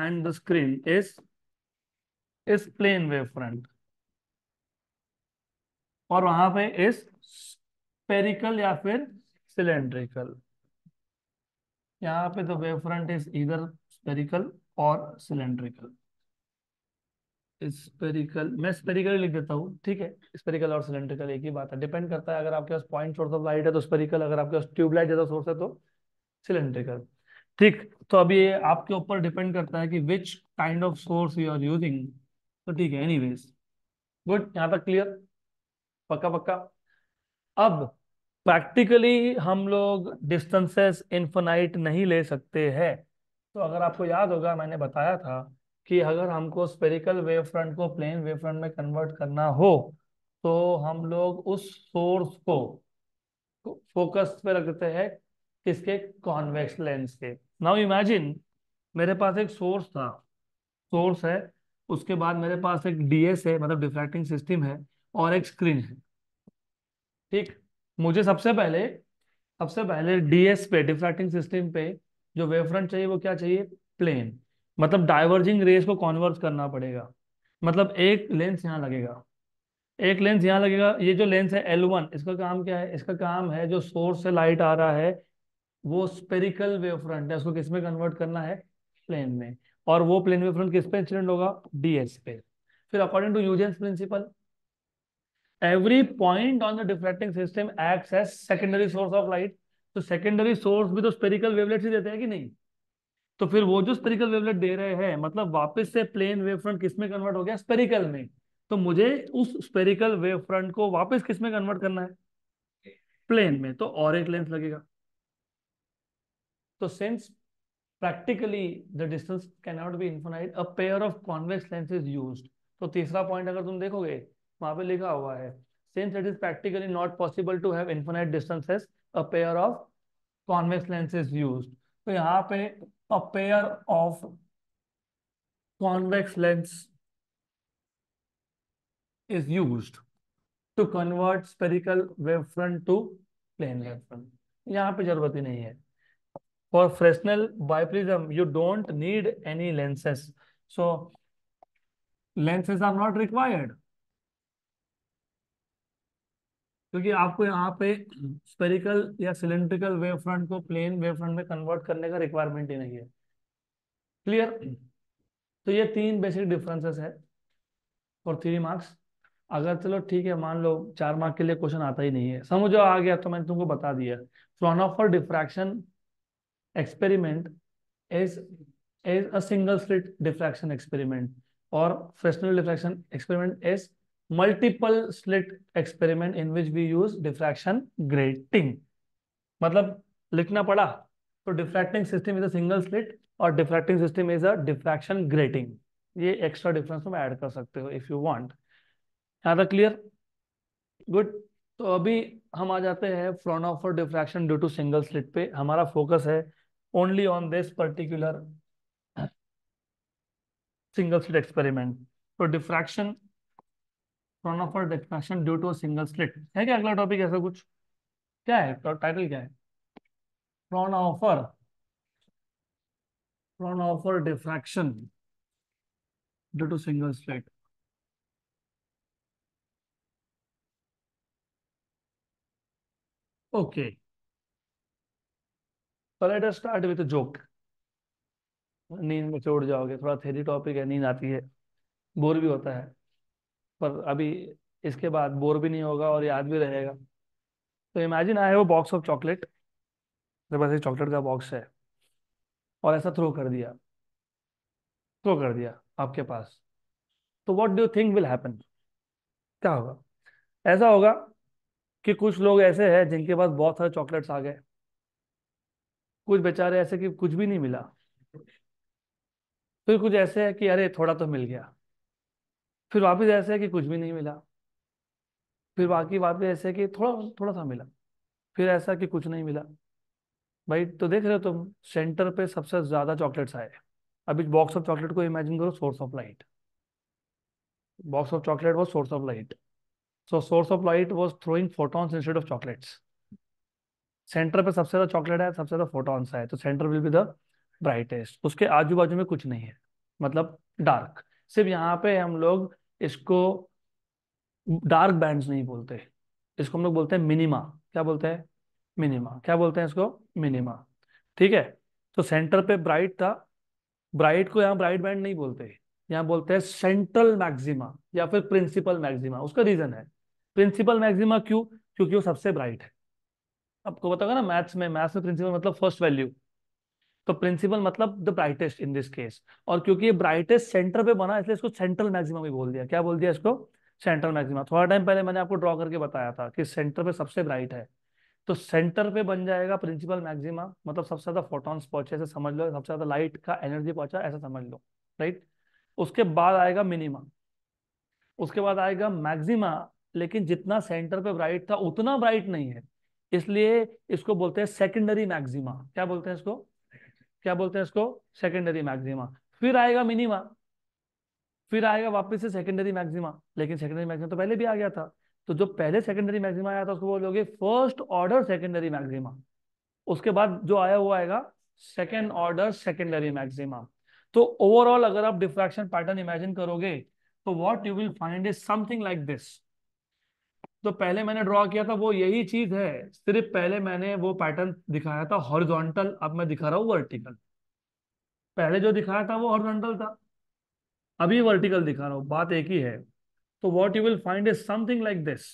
S1: and the screen is is plane wavefront और वहां पे is spherical या फिर cylindrical यहाँ पे तो वेव फ्रंट इज इधर स्पेरिकल और सिलेंड्रिकल स्पेरिकल मैं स्पेरिकल लिख देता हूँ ठीक है स्पेरिकल और सिलेंड्रिकल एक ही बात है डिपेंड करता है अगर आपके पास पॉइंट सोर्स ऑफ लाइट है तो स्पेरिकल अगर आपके पास ट्यूबलाइट जैसा सोर्स है तो सिलेंड्रिकल ठीक तो अभी ये आपके ऊपर डिपेंड करता है कि which kind of source you are using तो ठीक है एनीवेज गुड यहाँ तक क्लियर पक्का पक्का अब प्रैक्टिकली हम लोग डिस्टेंसेस इन्फोनाइट नहीं ले सकते हैं तो अगर आपको याद होगा मैंने बताया था कि अगर हमको स्पेरिकल वेव फ्रंट को प्लेन वेव फ्रंट में कन्वर्ट करना हो तो हम लोग उस सोर्स को फोकस पे रखते हैं किसके कॉन्वेक्स लेंस के नाउ इमेजिन मेरे पास एक सोर्स था सोर्स है उसके बाद मेरे पास एक डीएस है मतलब डिफ्रैक्टिंग सिस्टम है और एक स्क्रीन है ठीक मुझे सबसे पहले सबसे पहले डीएस पे डिफ्रैक्टिंग सिस्टम पे जो वेवफ्रंट चाहिए वो क्या चाहिए प्लेन मतलब डाइवर्जिंग रेस को कॉन्वर्स करना पड़ेगा मतलब एक लेंस यहाँ लगेगा एक लेंस यहाँ लगेगा ये जो लेंस है एल वन इसका काम क्या है इसका काम है जो सोर्स से लाइट आ रहा है वो स्पेरिकल वेव फ्रंट है उसको किस में कन्वर्ट करना है प्लेन में और वो प्लेन वेव फ्रंट किस पे इंसिडेंट होगा एस पे फिर according to Huygens principle every point on the diffracting system acts as secondary source of light तो सेकेंडरी सोर्स भी तो स्पेरिकल वेवलेट्स ही देते हैं कि नहीं तो फिर वो जो स्पेरिकल वेवलेट दे रहे हैं मतलब वापस से प्लेन वेव फ्रंट किसमें कन्वर्ट हो गया स्पेरिकल में तो मुझे उस स्पेरिकल वेव फ्रंट को वापस किसमें कन्वर्ट करना है प्लेन में तो और एक लेंस लगेगा तो since practically the distance can not be infinite a pair of convex lens is use तो तीसरा पॉइंट अगर तुम देखोगे वहां पे लिखा हुआ है since it is practically not possible to have infinite distances a pair of convex lens is use तो यहाँ पे a pair of convex lens is used to convert spherical wavefront to plane wavefront. yahan pe zarurat hi nahi hai For Fresnel biprism, you don't need any lenses. So lenses are not required. क्योंकि आपको यहाँ पे स्पेरिकल या सिलेंड्रिकल वेव फ्रंट को प्लेन वेव फ्रंट में कन्वर्ट करने का रिक्वायरमेंट ही नहीं है क्लियर तो ये तीन बेसिक डिफरेंसेस है और थ्री मार्क्स अगर चलो ठीक है मान लो चार मार्क के लिए क्वेश्चन आता ही नहीं है समझो आ गया तो मैंने तुमको बता दिया Fraunhofer diffraction experiment as as a single slit diffraction experiment और Fresnel diffraction experiment as multiple slit experiment in which we use diffraction grating मतलब लिखना पड़ा तो diffracting system is a single slit और diffracting system is a diffraction grating ये एक्स्ट्रा डिफरेंस तुम ऐड कर सकते हो इफ यू वांट यहाँ तक क्लियर गुड तो अभी हम आ जाते हैं Fraunhofer diffraction due to single slit पे हमारा फोकस है only on this particular single slit experiment तो diffraction Fraunhofer diffraction due to single slit है क्या अगला टॉपिक ऐसा कुछ क्या है टाइटल तो क्या है Fraunhofer Fraunhofer diffraction due to single slit okay so let us start with नींद में छोड़ जाओगे थोड़ा थेरी टॉपिक है नींद आती है बोर भी होता है पर अभी इसके बाद बोर भी नहीं होगा और याद भी रहेगा तो इमेजिन आई वो बॉक्स ऑफ चॉकलेट मेरे पास एक चॉकलेट का बॉक्स है और ऐसा थ्रो कर दिया थ्रो कर दिया आपके पास तो what do think will happen क्या होगा ऐसा होगा कि कुछ लोग ऐसे हैं जिनके पास बहुत सारे चॉकलेट्स आ गए कुछ बेचारे ऐसे कि कुछ भी नहीं मिला फिर कुछ ऐसे है कि अरे थोड़ा तो मिल गया फिर वापस ऐसे है कि कुछ भी नहीं मिला फिर बाकी वापस ऐसे है कि थोड़ा थोड़ा सा मिला फिर ऐसा कि कुछ नहीं मिला भाई तो देख रहे हो तुम सेंटर पे सबसे ज्यादा चॉकलेट्स आए अब इस बॉक्स ऑफ चॉकलेट को इमेजिन करो source of light box of chocolate was source of light so source of light was throwing photons instead of chocolates centre पे सबसे ज्यादा चॉकलेट है सबसे ज्यादा फोटॉन्स है तो centre will be the brightest उसके आजू बाजू में कुछ नहीं है मतलब डार्क सिर्फ यहाँ पे हम लोग इसको डार्क बैंड्स नहीं बोलते इसको हम लोग बोलते हैं मिनिमा क्या बोलते हैं मिनिमा क्या बोलते हैं इसको मिनिमा ठीक है तो सेंटर पे ब्राइट था ब्राइट को यहाँ ब्राइट बैंड नहीं बोलते यहाँ बोलते हैं सेंट्रल मैक्सिमा या फिर प्रिंसिपल मैक्सिमा उसका रीजन है प्रिंसिपल मैक्सिमा क्यों क्योंकि वो सबसे ब्राइट है आपको बताओगे ना मैथ्स में मैथ्स में प्रिंसिपल मतलब फर्स्ट वैल्यू तो प्रिंसिपल मतलब the brightest in this case और क्योंकि ये ब्राइटेस्ट सेंटर पे बना इसलिए इसको सेंट्रल मैक्सिमम भी बोल दिया क्या बोल दिया इसको सेंट्रल मैक्सिमम थोड़ा टाइम पहले मैंने आपको ड्रॉ करके बताया था कि सेंटर पे सबसे ब्राइट है तो सेंटर पे बन जाएगा प्रिंसिपल मैक्सिमा मतलब सबसे ज्यादा फोटॉन्स पहुंचे ऐसे समझ लो सबसे ज्यादा लाइट का एनर्जी पहुंचा ऐसा समझ लो राइट उसके बाद आएगा मिनिमा उसके बाद आएगा मैक्सिमा लेकिन जितना सेंटर पे ब्राइट था उतना ब्राइट नहीं है इसलिए इसको बोलते हैं सेकेंडरी मैक्सिमा क्या बोलते हैं इसको क्या बोलते हैं इसको सेकेंडरी मैक्सिमा फिर आएगा मिनिमा फिर आएगा वापस से सेकेंडरी मैक्सिमा लेकिन सेकेंडरी मैक्सिमा तो पहले भी आ गया था तो जो पहले सेकेंडरी मैक्सिमा आया था उसको बोलोगे फर्स्ट ऑर्डर सेकेंडरी मैक्सिमा उसके बाद जो आया हुआ आएगा सेकेंड ऑर्डर सेकेंडरी मैक्सिमा तो ओवरऑल अगर आप डिफ्रैक्शन पैटर्न इमेजिन करोगे तो what you will find is something like this तो पहले मैंने ड्रॉ किया था वो यही चीज है सिर्फ पहले मैंने वो पैटर्न दिखाया था हॉरिजॉन्टल अब मैं दिखा रहा हूँ वर्टिकल पहले जो दिखाया था वो हॉरिजॉन्टल था अभी वर्टिकल दिखा रहा हूँ बात एक ही है तो what you will find is something like this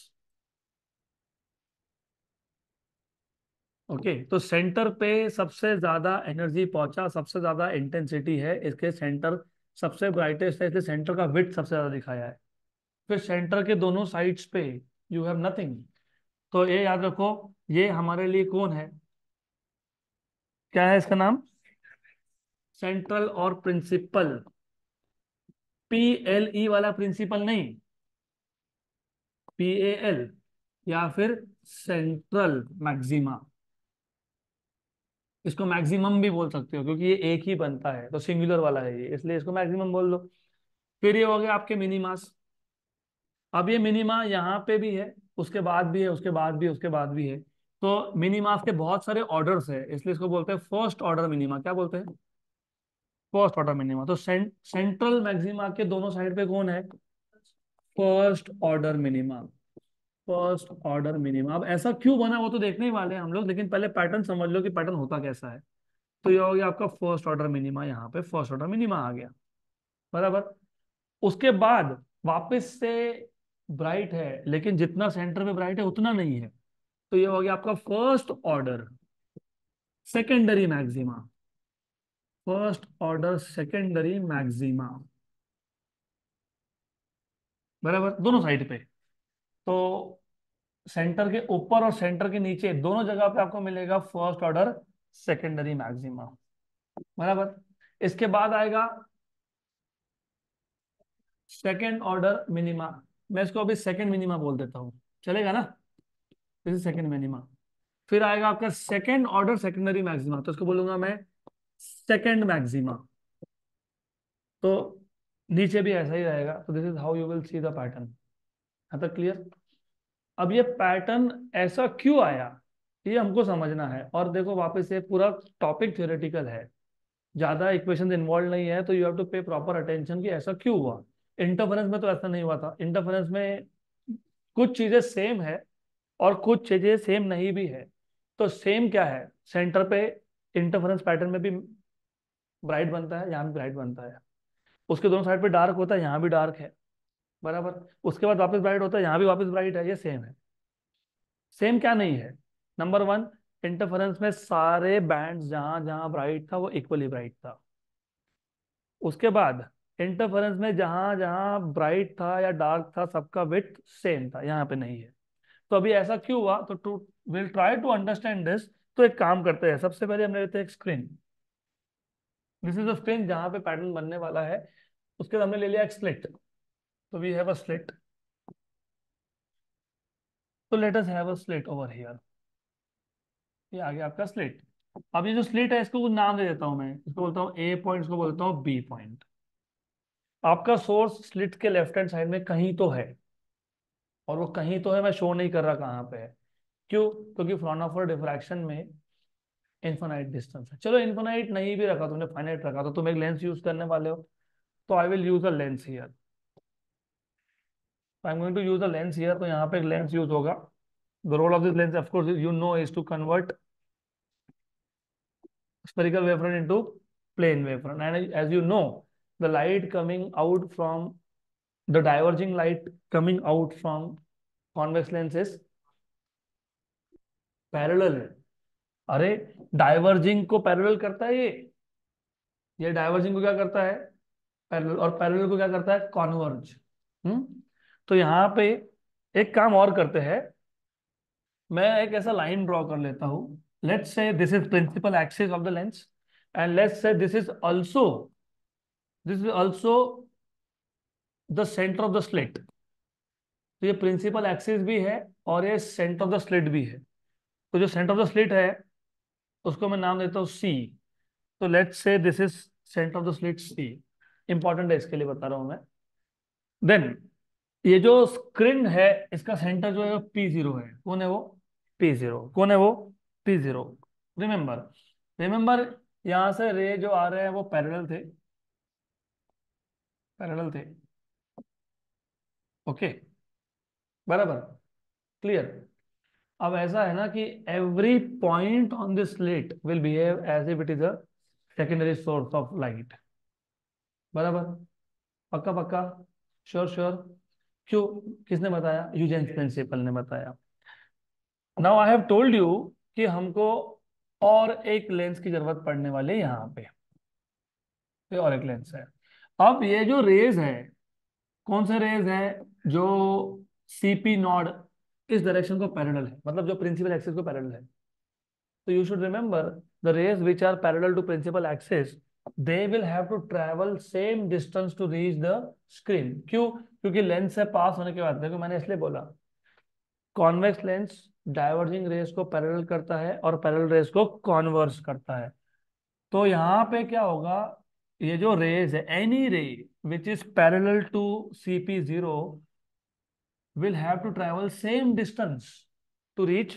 S1: okay तो सेंटर पे सबसे ज्यादा एनर्जी पहुंचा सबसे ज्यादा इंटेंसिटी है इसके सेंटर सबसे ब्राइटेस्ट है इसलिए सेंटर का विथ सबसे ज्यादा दिखाया है फिर सेंटर के दोनों साइड्स पे यू हैव नथिंग तो ये याद रखो ये हमारे लिए कौन है क्या है इसका नाम सेंट्रल और प्रिंसिपल पी एल ई वाला प्रिंसिपल नहीं पी ए एल या फिर सेंट्रल मैक्सिमा इसको मैक्सिमम भी बोल सकते हो क्योंकि ये एक ही बनता है तो सिंगुलर वाला है ये इसलिए इसको मैक्सिमम बोल दो फिर ये हो गया आपके मिनिमास अब ये मिनिमा यहाँ पे भी है उसके बाद भी है उसके बाद भी उसके बाद भी है तो मिनिमास के बहुत सारे ऑर्डर्स है इसलिए इसको बोलते हैं फर्स्ट ऑर्डर मिनिमा क्या बोलते हैं फर्स्ट ऑर्डर मिनिमा तो सेंट्रल मैक्सिमा के दोनों साइड पे कौन है first order minima first order minima अब ऐसा क्यों बना वो तो देखने ही वाले हैं हम लोग लेकिन पहले पैटर्न समझ लो कि पैटर्न होता कैसा है तो ये हो गया आपका फर्स्ट ऑर्डर मिनिमा यहाँ पे फर्स्ट ऑर्डर मिनिमा आ गया बराबर उसके बाद वापस से ब्राइट है लेकिन जितना सेंटर में ब्राइट है उतना नहीं है तो ये हो गया आपका first order secondary maxima first order secondary maxima बराबर दोनों साइड पे तो सेंटर के ऊपर और सेंटर के नीचे दोनों जगह पे आपको मिलेगा फर्स्ट ऑर्डर सेकेंडरी मैक्सिमा बराबर इसके बाद आएगा सेकेंड ऑर्डर मिनिमा मैं इसको अभी सेकंड मिनिमा बोल देता हूँ चलेगा ना दिस इज सेकेंड मिनिमा फिर आएगा आपका सेकेंड ऑर्डर सेकेंडरी मैक्सिमा तो इसको बोलूंगा मैं सेकंड मैक्सिमा तो नीचे भी ऐसा ही रहेगा तो this is how you will see the pattern यहां तक क्लियर अब ये पैटर्न ऐसा क्यों आया ये हमको समझना है और देखो वापस ये पूरा टॉपिक थियोरेटिकल है ज़्यादा इक्वेशन इन्वॉल्व नहीं है तो you have to pay proper attention कि ऐसा क्यों हुआ इंटरफेरेंस में तो ऐसा नहीं हुआ था इंटरफेरेंस में कुछ चीज़ें सेम है और कुछ चीज़ें सेम नहीं भी है तो सेम क्या है सेंटर पे इंटरफेरेंस पैटर्न में भी ब्राइट बनता है यहाँ भी ब्राइट बनता है उसके दोनों साइड पे डार्क होता है यहाँ भी डार्क है बराबर उसके बाद वापस ब्राइट होता है यहाँ भी वापस ब्राइट है ये सेम है सेम क्या नहीं है नंबर वन इंटरफेरेंस में सारे बैंड जहाँ जहाँ ब्राइट था वो इक्वली ब्राइट था उसके बाद इंटरफेरेंस में जहां जहां ब्राइट था या डार्क था सबका विथ सेम था यहाँ पे नहीं है तो अभी ऐसा क्यों हुआ तो to will try to understand this तो एक काम करते हैं सबसे पहले हम लेते हैं एक screen this is a screen जहां पे पैटर्न बनने वाला है उसके बाद हमने ले लिया एक स्लिट तो वी हैव अ स्लिट तो let us have a slit over here ये आ गया आपका स्लिट अब ये जो स्लिट है इसको कुछ नाम दे देता हूं मैं इसको बोलता हूँ ए पॉइंट इसको बोलता हूँ बी पॉइंट आपका सोर्स स्लिट के लेफ्ट हैंड साइड में कहीं तो है और वो कहीं तो है मैं शो नहीं कर रहा कहाँ पे है क्यों क्योंकि फ्रॉनाफर डिफ्रैक्शन में इन्फोनाइट डिस्टेंस है चलो इन्फोनाइट नहीं भी रखा तुमने फाइनाइट रखा तो तुम एक लेंस यूज करने वाले हो तो I will use a lens here I am going to use a lens here तो यहाँ पे एक लेंस यूज होगा the role of this lens of course you know is to convert spherical wavefront into plane wavefront and as you know the light coming out from the diverging light coming out from convex lens is parallel अरे डाइवर्जिंग को पैरेलल करता है ये ये डाइवर्जिंग को क्या करता है पैरेलल और पैरेलल को क्या करता है कॉन्वर्ज हम्म तो यहाँ पे एक काम और करते हैं मैं एक ऐसा लाइन ड्रॉ कर लेता हूं let's say this is principal axis of the lens and let's say this is also this is also the centre of the slate तो ये प्रिंसिपल एक्सिस भी है और ये सेंटर ऑफ द स्लेट भी है तो जो सेंटर ऑफ द स्लेट है उसको मैं नाम देता हूँ सी तो let say this is centre of the slit C important है इसके लिए बता रहा हूँ मैं देन ये जो स्क्रीन है इसका सेंटर जो है वो पी जीरो है कौन है वो पी जीरो कौन है वो पी जीरो रिमेंबर रिमेंबर यहाँ से रे जो आ रहे हैं वो पैरेलल थे पैरेलल थे ओके बराबर क्लियर अब ऐसा है ना कि every point on this slit will behave as if it is a secondary source of light बराबर पक्का पक्का श्योर श्योर क्यों किसने बताया यूजेन प्रिंसिपल ने बताया now I have told you कि हमको और एक लेंस की जरूरत पड़ने वाली है यहाँ पे और एक लेंस है अब ये जो रेज है कौन से रेज है जो सीपी नॉड इस डायरेक्शन को पैरेलल है मतलब जो प्रिंसिपल एक्सिस को पैरेलल है तो you should remember the rays which are parallel to principal axis they will have to travel same distance to reach the screen क्यों क्योंकि लेंस से पास होने के बाद देखो मैंने इसलिए बोला कॉन्वेक्स लेंस डाइवर्जिंग रेस को पैरेलल करता है और पैरेलल रेस को कॉन्वर्स करता है तो यहाँ पे क्या होगा ये जो रेज है any ray which is parallel to C P zero will have to travel same distance to reach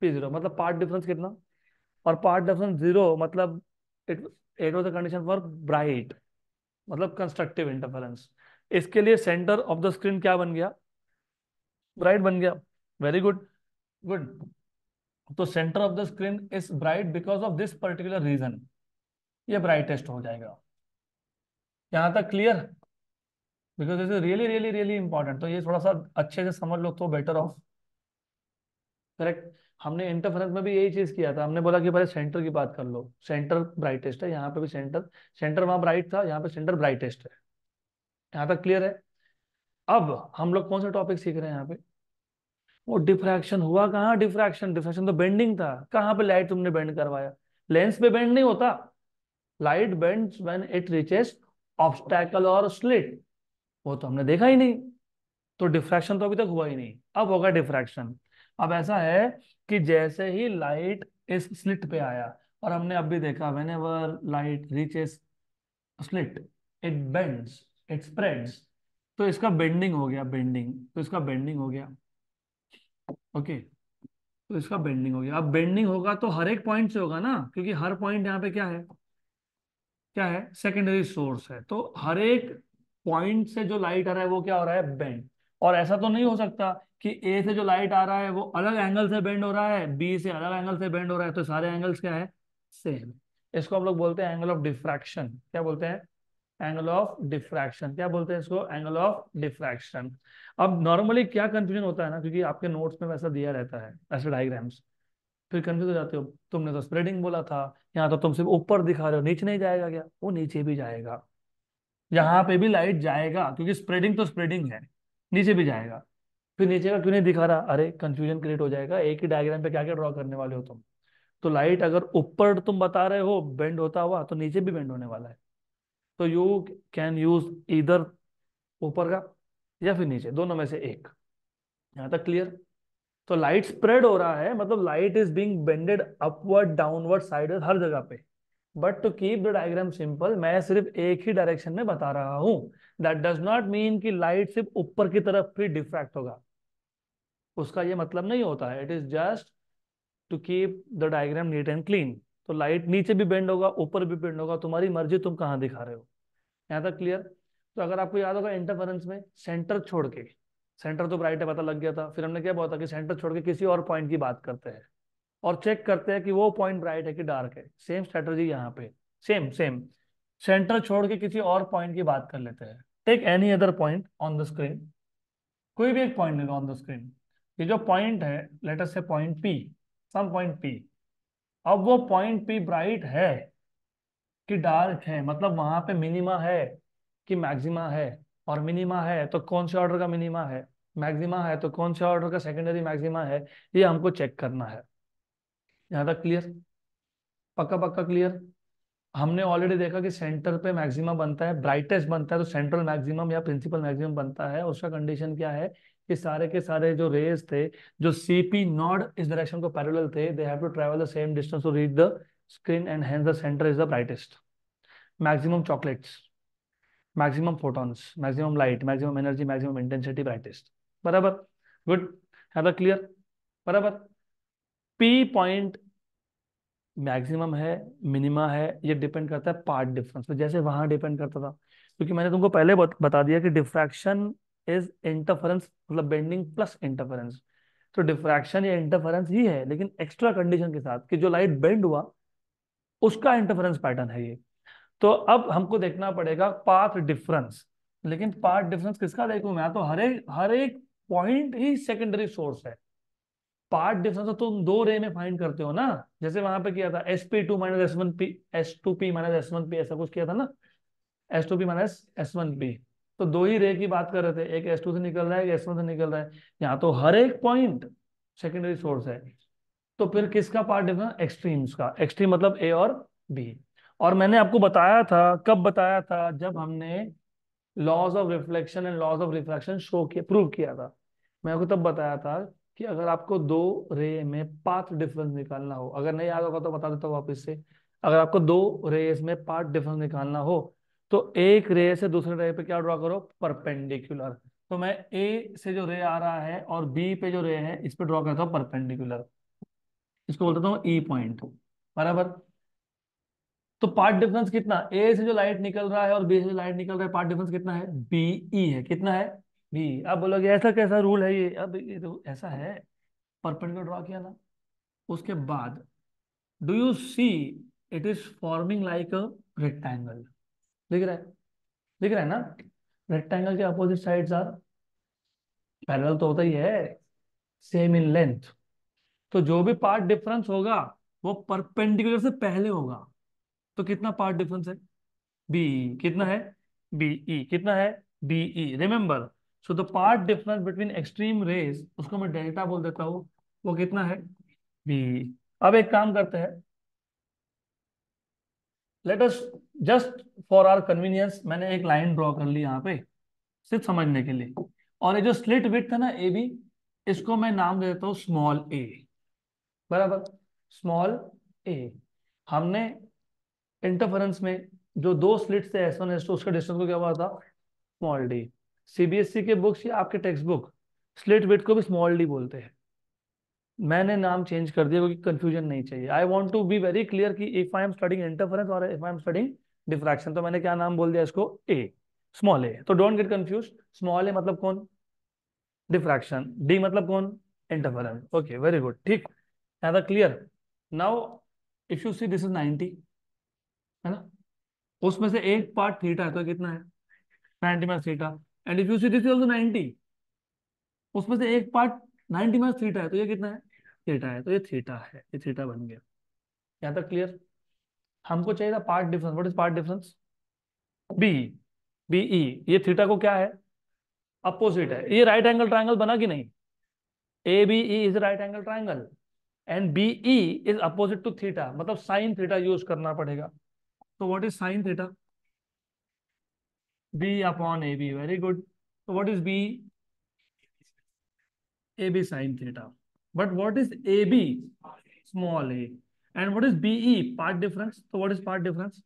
S1: P zero मतलब पार्ट डिफरेंस कितना और पार्ट डिफरेंस जीरो मतलब it it was a condition for bright मतलब कंस्ट्रक्टिव इंटरफेरेंस इसके लिए सेंटर ऑफ द स्क्रीन क्या बन गया ब्राइट बन गया वेरी गुड गुड तो centre of the screen is bright because of this particular reason ये ब्राइटेस्ट हो जाएगा यहाँ तक clear because is really really really important तो ये थोड़ा सा अच्छे से समझ लो तो बेटर ऑफ करेक्ट हमने इंटरफेरेंस में भी यही चीज किया था हमने बोला कि पहले सेंटर की बात कर लो सेंटर ब्राइटेस्ट है यहाँ पे भी सेंटर सेंटर वहां ब्राइट था यहाँ पे सेंटर ब्राइटेस्ट है यहाँ तक क्लियर है अब हम लोग कौन सा टॉपिक सीख रहे हैं यहाँ पे वो डिफ्रैक्शन हुआ कहाँ डिफ्रैक्शन डिफ्रैक्शन तो बेंडिंग था कहाँ पे लाइट तुमने बेंड करवाया लेंस पे बेंड नहीं होता light bends when it reaches obstacle और स्लिट वो तो हमने देखा ही नहीं तो डिफ्रैक्शन तो अभी तक हुआ ही नहीं अब होगा डिफ्रैक्शन अब ऐसा है कि जैसे ही लाइट इस स्लिट पे आया और हमने अब भी देखा whenever light reaches slit it bends it spreads तो इसका बेंडिंग हो गया बेंडिंग तो इसका बेंडिंग हो गया ओके तो इसका बेंडिंग हो गया अब बेंडिंग होगा तो हर एक पॉइंट से होगा ना क्योंकि हर पॉइंट यहाँ पे क्या है क्या है सेकेंडरी सोर्स है तो हर एक पॉइंट से जो लाइट आ रहा है वो क्या हो रहा है बेंड और ऐसा तो नहीं हो सकता कि ए से जो लाइट आ रहा है वो अलग एंगल से बेंड हो रहा है बी से अलग एंगल से बेंड हो रहा है तो सारे एंगल्स क्या है सेम इसको हम लोग बोलते हैं एंगल ऑफ डिफ्रैक्शन क्या बोलते हैं एंगल ऑफ डिफ्रैक्शन क्या बोलते हैं इसको एंगल ऑफ डिफ्रैक्शन अब नॉर्मली क्या कंफ्यूजन होता है ना क्योंकि आपके नोट्स में वैसा दिया रहता है ऐसे डायग्राम्स फिर कन्फ्यूज हो जाते हो तुमने तो स्प्रेडिंग बोला था यहाँ तो तुम सिर्फ ऊपर दिखा रहे हो नीचे नहीं जाएगा क्या वो नीचे भी जाएगा यहाँ पे भी लाइट जाएगा क्योंकि स्प्रेडिंग तो स्प्रेडिंग है नीचे भी जाएगा फिर नीचे का क्यों नहीं दिखा रहा अरे कंफ्यूजन क्रिएट हो जाएगा एक ही डायग्राम पे क्या क्या ड्रॉ करने वाले हो तुम तो लाइट अगर ऊपर तुम बता रहे हो बेंड होता हुआ तो नीचे भी बेंड होने वाला है तो यू कैन यूज इधर ऊपर का या फिर नीचे दोनों में से एक यहाँ तक क्लियर तो लाइट स्प्रेड हो रहा है मतलब light is being bended upward downward side हर जगह पे but to keep the diagram simple मैं सिर्फ एक ही डायरेक्शन में बता रहा हूं दैट डज नॉट मीन कि लाइट सिर्फ ऊपर की तरफ ही डिफ्रैक्ट होगा उसका ये मतलब नहीं होता है it is just to keep the diagram neat and clean तो लाइट नीचे भी बेंड होगा ऊपर भी बेंड होगा तुम्हारी मर्जी तुम कहाँ दिखा रहे हो यहाँ तक क्लियर तो अगर आपको याद होगा इंटरफेरेंस में सेंटर छोड़ के सेंटर तो ब्राइट है पता लग गया था फिर हमने क्या बोला कि सेंटर छोड़ के किसी और पॉइंट की बात करते हैं और चेक करते हैं कि वो पॉइंट ब्राइट है कि डार्क है सेम स्ट्रेटर्जी यहाँ पे सेम सेम सेंटर छोड़ के किसी और पॉइंट की बात कर लेते हैं take any other point on the screen कोई भी एक पॉइंट लेगा ऑन द स्क्रीन ये जो पॉइंट है let us say point P some point P अब वो पॉइंट पी ब्राइट है कि डार्क है मतलब वहां पे मिनिमा है कि मैक्सिमा है और मिनिमा है तो कौन से ऑर्डर का मिनिमा है मैक्सिमा है तो कौन से ऑर्डर का सेकेंडरी मैक्सिमा है ये हमको चेक करना है यहाँ तक क्लियर पक्का पक्का क्लियर हमने ऑलरेडी देखा कि सेंटर पे मैक्सिमा बनता है ब्राइटेस्ट बनता है तो सेंट्रल मैक्सिमम या प्रिंसिपल मैक्सिमम बनता है उसका कंडीशन क्या है कि सारे के सारे जो रेज थे जो सीपी नॉड इस डायरेक्शन को पैरेलल थे they have to travel the same distance to reach the screen and hence the centre is the brightest maximum chocolates maximum photons maximum light maximum energy maximum intensity brightest बराबर गुड है तो क्लियर बराबर पी पॉइंट मैक्सिमम है मिनिमा है ये डिपेंड करता है पार्ट डिफरेंस पे जैसे वहां डिपेंड करता था क्योंकि मैंने तुमको पहले बता दिया कि डिफ्रैक्शन इज इंटरफेरेंस मतलब बेंडिंग प्लस इंटरफेरेंस तो डिफ्रैक्शन या इंटरफेरेंस ही है लेकिन एक्स्ट्रा कंडीशन के साथ कि जो लाइट बेंड हुआ उसका इंटरफेरेंस पैटर्न है ये तो अब हमको देखना पड़ेगा पाथ डिफरेंस लेकिन पाथ डिफरेंस किसका देखू मैं तो हर एक हर एक पॉइंट ही सेकेंडरी सोर्स है पार्ट डिफरेंस तो तुम दो रे में फाइंड करते हो ना जैसे वहां पे किया था S P two minus S one P S two P minus S one P ऐसा कुछ किया था ना S two P minus S one P तो दो ही रे की बात कर रहे थे एक एस टू से निकल रहा है एक एस वन से निकल रहा है यहाँ तो हर एक पॉइंट सेकेंडरी सोर्स है तो फिर किसका पार्ट डिफरेंस एक्सट्रीम्स का एक्सट्रीम मतलब ए और बी और मैंने आपको बताया था कब बताया था जब हमने laws of reflection and laws of reflection show किया प्रूव किया था मैं आपको तब बताया था कि अगर आपको दो रे में पाथ डिफरेंस निकालना हो अगर नहीं याद होगा तो बता देता हूँ वापस से अगर आपको दो रेस में पाथ डिफरेंस निकालना हो तो एक रे से दूसरे रे पे क्या ड्रॉ करो परपेंडिकुलर तो मैं ए से जो रे आ रहा है और बी पे जो रे है इस पर ड्रॉ करता हूँ परपेंडिकुलर इसको बोलता हूँ ई e पॉइंट बराबर तो पार्ट डिफरेंस कितना ए से जो लाइट निकल रहा है और बी से जो लाइट निकल रहा है पार्ट डिफरेंस कितना है बीई e है कितना है बी आप बोलोगे ऐसा कैसा रूल है ये अब ये तो ऐसा है परपेंडिकुलर ड्रॉ किया ना उसके बाद do you see it is forming like a rectangle दिख रहा है दिख रहा है ना रेक्टेंगल के अपोजिट साइड्स आर पैरेलल तो होता ही है सेम इन लेंथ तो जो भी पार्ट डिफरेंस होगा वो परपेंडिकुलर से पहले होगा तो कितना पार्ट डिफरेंस है बीई कितना है बीई e. कितना है BE remember so the path difference between extreme rays उसको मैं डेल्टा बोल देता हूँ वो कितना है बी अब एक काम करते हैं let us just for our convenience मैंने एक लाइन ड्रॉ कर ली यहाँ पे सिर्फ समझने के लिए और ये जो स्लिट विथ है ना ए बी इसको मैं नाम दे देता हूँ स्मॉल ए बराबर स्मॉल ए हमने इंटरफेरेंस में जो दो स्लिट्स थे एस वन एस टू उसका डिस्टेंस को क्या हुआ था स्मॉल डी सीबीएसई के बुक्स या आपके टेक्स्ट बुक स्लिट विथ को भी स्मॉल डी बोलते हैं मैंने नाम चेंज कर दिया क्योंकि कंफ्यूजन नहीं चाहिए I want to be very clear की if I am studying interference और if I am studying diffraction तो मैंने क्या नाम बोल दिया इसको ए स्मॉल ए तो don't get confuse small A मतलब कौन डिफ्रैक्शन डी मतलब कौन इंटरफेरेंस ओके वेरी गुड ठीक clear now if you see this is ninety है ना उसमें से एक पार्ट थीटा है तो कितना है ninety minus theta and if you see this also ninety उसमें से एक पार्ट नाइनटी माइनस थीटा है तो ये कितना है थीटा है तो ये थीटा तो है ये थीटा बन गया यहाँ तक क्लियर हमको चाहिए था path difference what is path difference B B E ये थीटा को क्या है अपोजिट है ये राइट एंगल ट्राइंगल बना कि नहीं A B E is right angle triangle and B E is opposite to theta मतलब साइन थीटा यूज करना पड़ेगा तो what is sine theta B upon A B very good तो what is B A B sine theta but what is A B small A and what is B E path difference तो what is path difference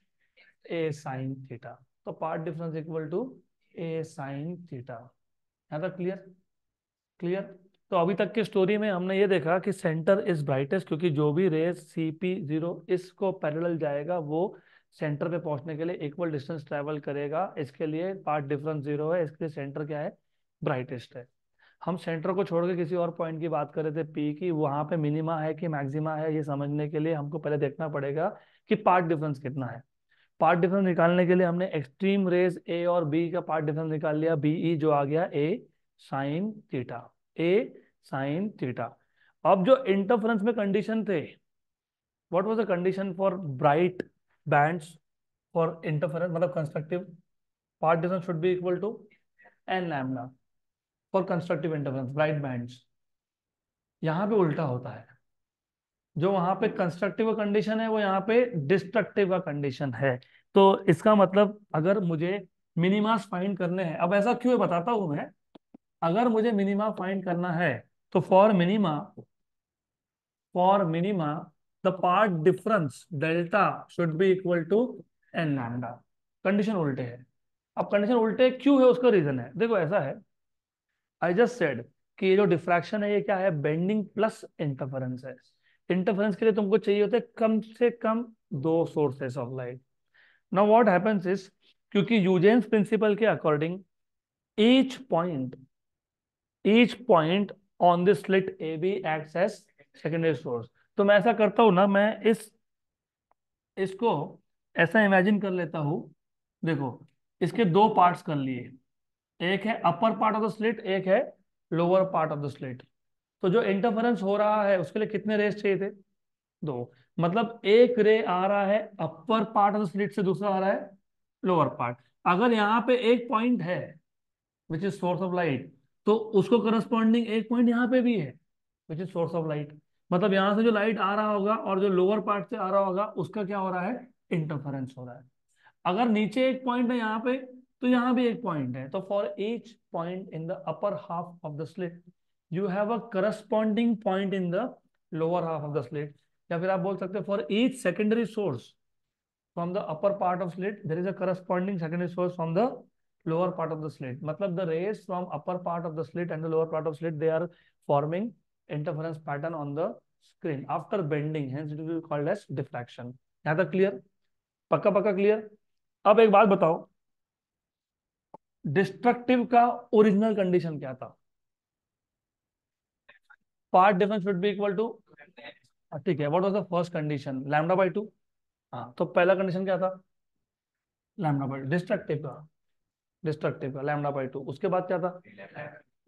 S1: A sine theta तो path difference equal to A sine theta यहां तक क्लियर क्लियर तो अभी तक की स्टोरी में हमने ये देखा कि सेंटर इज ब्राइटेस्ट क्योंकि जो भी रेस सीपी जीरो इसको पैरेलल जाएगा वो सेंटर पे पहुंचने के लिए इक्वल डिस्टेंस ट्रेवल करेगा इसके लिए पार्ट डिफरेंस जीरो है इसके लिए सेंटर क्या है ब्राइटेस्ट है हम सेंटर को छोड़ के किसी और पॉइंट की बात कर रहे थे पी की वहां पे मिनिमा है कि मैक्सिमा है ये समझने के लिए हमको पहले देखना पड़ेगा कि पार्ट डिफरेंस कितना है पार्ट डिफरेंस निकालने के लिए हमने एक्सट्रीम रेज ए और बी का पार्ट डिफरेंस निकाल लिया बीई e जो आ गया A sine theta A sine theta अब जो इंटरफ्रेंस में कंडीशन थे what was the condition for bright bands for interference मतलब constructive part distance should be equal to n lambda for constructive interference bright bands यहाँ पे उल्टा होता है जो वहां पे कंस्ट्रक्टिव का कंडीशन है वो यहाँ पे डिस्ट्रक्टिव का कंडीशन है तो इसका मतलब अगर मुझे मिनिमास फाइंड करने हैं अब ऐसा क्यों बताता हूं मैं अगर मुझे मिनिमा फाइंड करना है तो for minima for minima the part difference delta should be equal to n lambda condition उल्टे है अब कंडीशन उल्टे क्यों है उसका रीजन है देखो ऐसा है आई जस्ट सेड कि ये जो डिफ्रैक्शन है ये क्या है बेंडिंग प्लस इंटरफेरेंस है इंटरफेरेंस के लिए तुमको चाहिए होते कम से कम दो sources of light now what happens is क्योंकि यूजेंस प्रिंसिपल के according each point each point on this slit ab acts as secondary source तो मैं ऐसा करता हूँ ना मैं इस इसको ऐसा इमेजिन कर लेता हूँ देखो इसके दो पार्ट्स कर लिए एक है upper part of the slit एक है lower part of the slit तो जो इंटरफेरेंस हो रहा है उसके लिए कितने रेस चाहिए थे दो मतलब एक रे आ रहा है upper part of the slit से दूसरा आ रहा है लोअर पार्ट अगर यहाँ पे एक पॉइंट है which is source of light तो उसको करस्पॉन्डिंग एक पॉइंट यहाँ पे भी है which is source of light मतलब यहां से जो लाइट आ रहा होगा और जो लोअर पार्ट से आ रहा होगा उसका क्या हो रहा है इंटरफेरेंस हो रहा है अगर नीचे एक पॉइंट है यहाँ पे तो यहाँ भी एक पॉइंट है तो for each point in the upper half of the slate you have a corresponding point in the lower half of the slate या फिर आप बोल सकते हो for each secondary source from the upper part of slate there is a corresponding secondary source from the lower part of the slate मतलब the rays from upper part of the slate and the lower part of slate they are forming interference pattern on the screen after bending hence it will be called as diffraction clear पक्का पक्का क्लियर अब एक बात बताओ डिस्ट्रक्टिव का ओरिजिनल कंडीशन क्या था path difference would be equal to ठीक है what was the first condition lambda by two हाँ तो पहला कंडीशन क्या था लैमडा बाई डिस्ट्रक्टिव का डिस्ट्रक्टिव का लैमडा बाई टू उसके बाद क्या था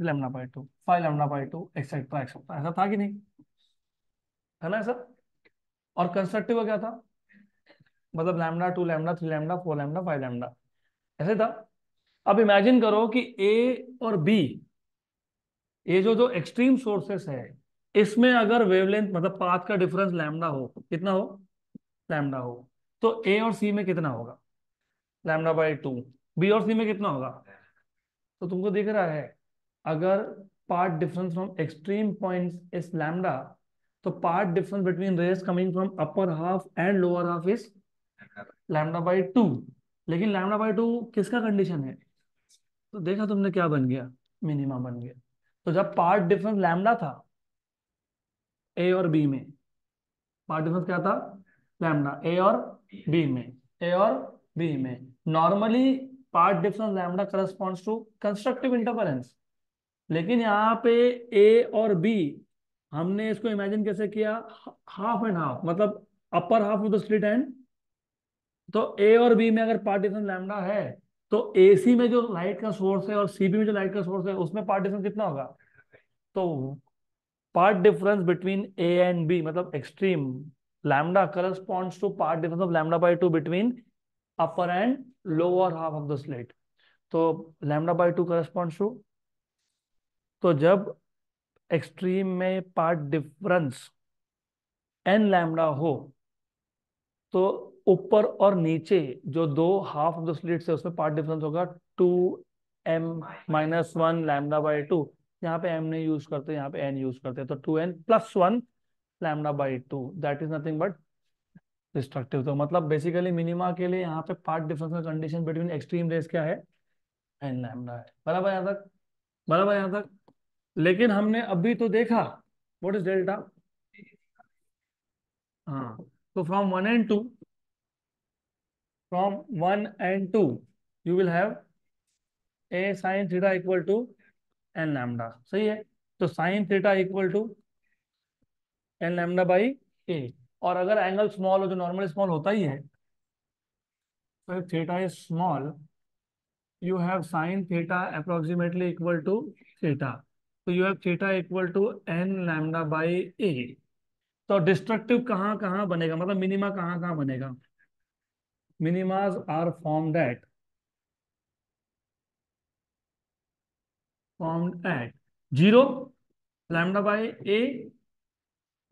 S1: three lambda by two five lambda by two etcetera etcetera ऐसा था कि नहीं है ना ऐसा और कंस्ट्रक्टिव क्या था मतलब lambda two lambda three lambda four lambda five lambda ऐसे था अब इमेजिन करो कि ए और बी ये जो जो एक्सट्रीम सोर्सेस है इसमें अगर वेवलेंथ मतलब पाथ का डिफरेंस लैमडा हो कितना हो लैमडा हो तो ए और सी में कितना होगा लैमडा बाई टू बी और सी में कितना होगा तो तुमको दिख रहा है अगर path difference from extreme point is lambda तो path difference between rays coming from upper half and lower half is lambda by two लेकिन लैमडा बाई टू किसका कंडीशन है तो देखा तुमने क्या बन गया मिनिमा बन गया तो जब पार्ट डिफरेंस लैमडा था ए और बी में पार्ट डिफरेंस क्या था लैमडा ए और बी में ए और बी में normally path difference lambda corresponds to constructive interference लेकिन यहाँ पे ए और बी हमने इसको इमेजिन कैसे किया हाफ एंड हाफ मतलब upper half of the slit and तो ए और बी में अगर पार्टीशन लैमडा है तो ए सी में जो लाइट का सोर्स है और सी बी में जो लाइट का सोर्स है उसमें पार्टीशन कितना होगा तो path difference between A and B मतलब extreme lambda corresponds to path difference of lambda by two between upper and lower half of the slate तो lambda by two corresponds to तो जब एक्सट्रीम में पार्ट डिफरेंस एन लैमडा हो तो ऊपर और नीचे जो दो हाफ ऑफ द स्लिट्स है उसमें पार्ट डिफरेंस होगा two m minus one lambda by two यहाँ पे एम नहीं यूज करते यहाँ पे एन यूज करते तो two n plus one lambda by two that is nothing but destructive तो मतलब बेसिकली मिनिमा के लिए यहाँ पे पार्ट डिफरेंस का कंडीशन बिटवीन एक्सट्रीम रेस क्या है एन लैमडा है बराबर यहाँ तक बराबर यहाँ तक लेकिन हमने अभी तो देखा व्हाट इज डेल्टा हाँ तो from one and two from one and two you will have a sine theta equal to n lambda सही है तो sine theta equal to n lambda by a और अगर एंगल स्मॉल हो जो नॉर्मल स्मॉल होता ही है तो theta is small you have sine theta approximately equal to theta तो you have theta equal to n lambda by a तो डिस्ट्रक्टिव कहाँ कहाँ बनेगा मतलब मिनिमा कहाँ कहाँ बनेगा minimas are form at formed at zero lambda by a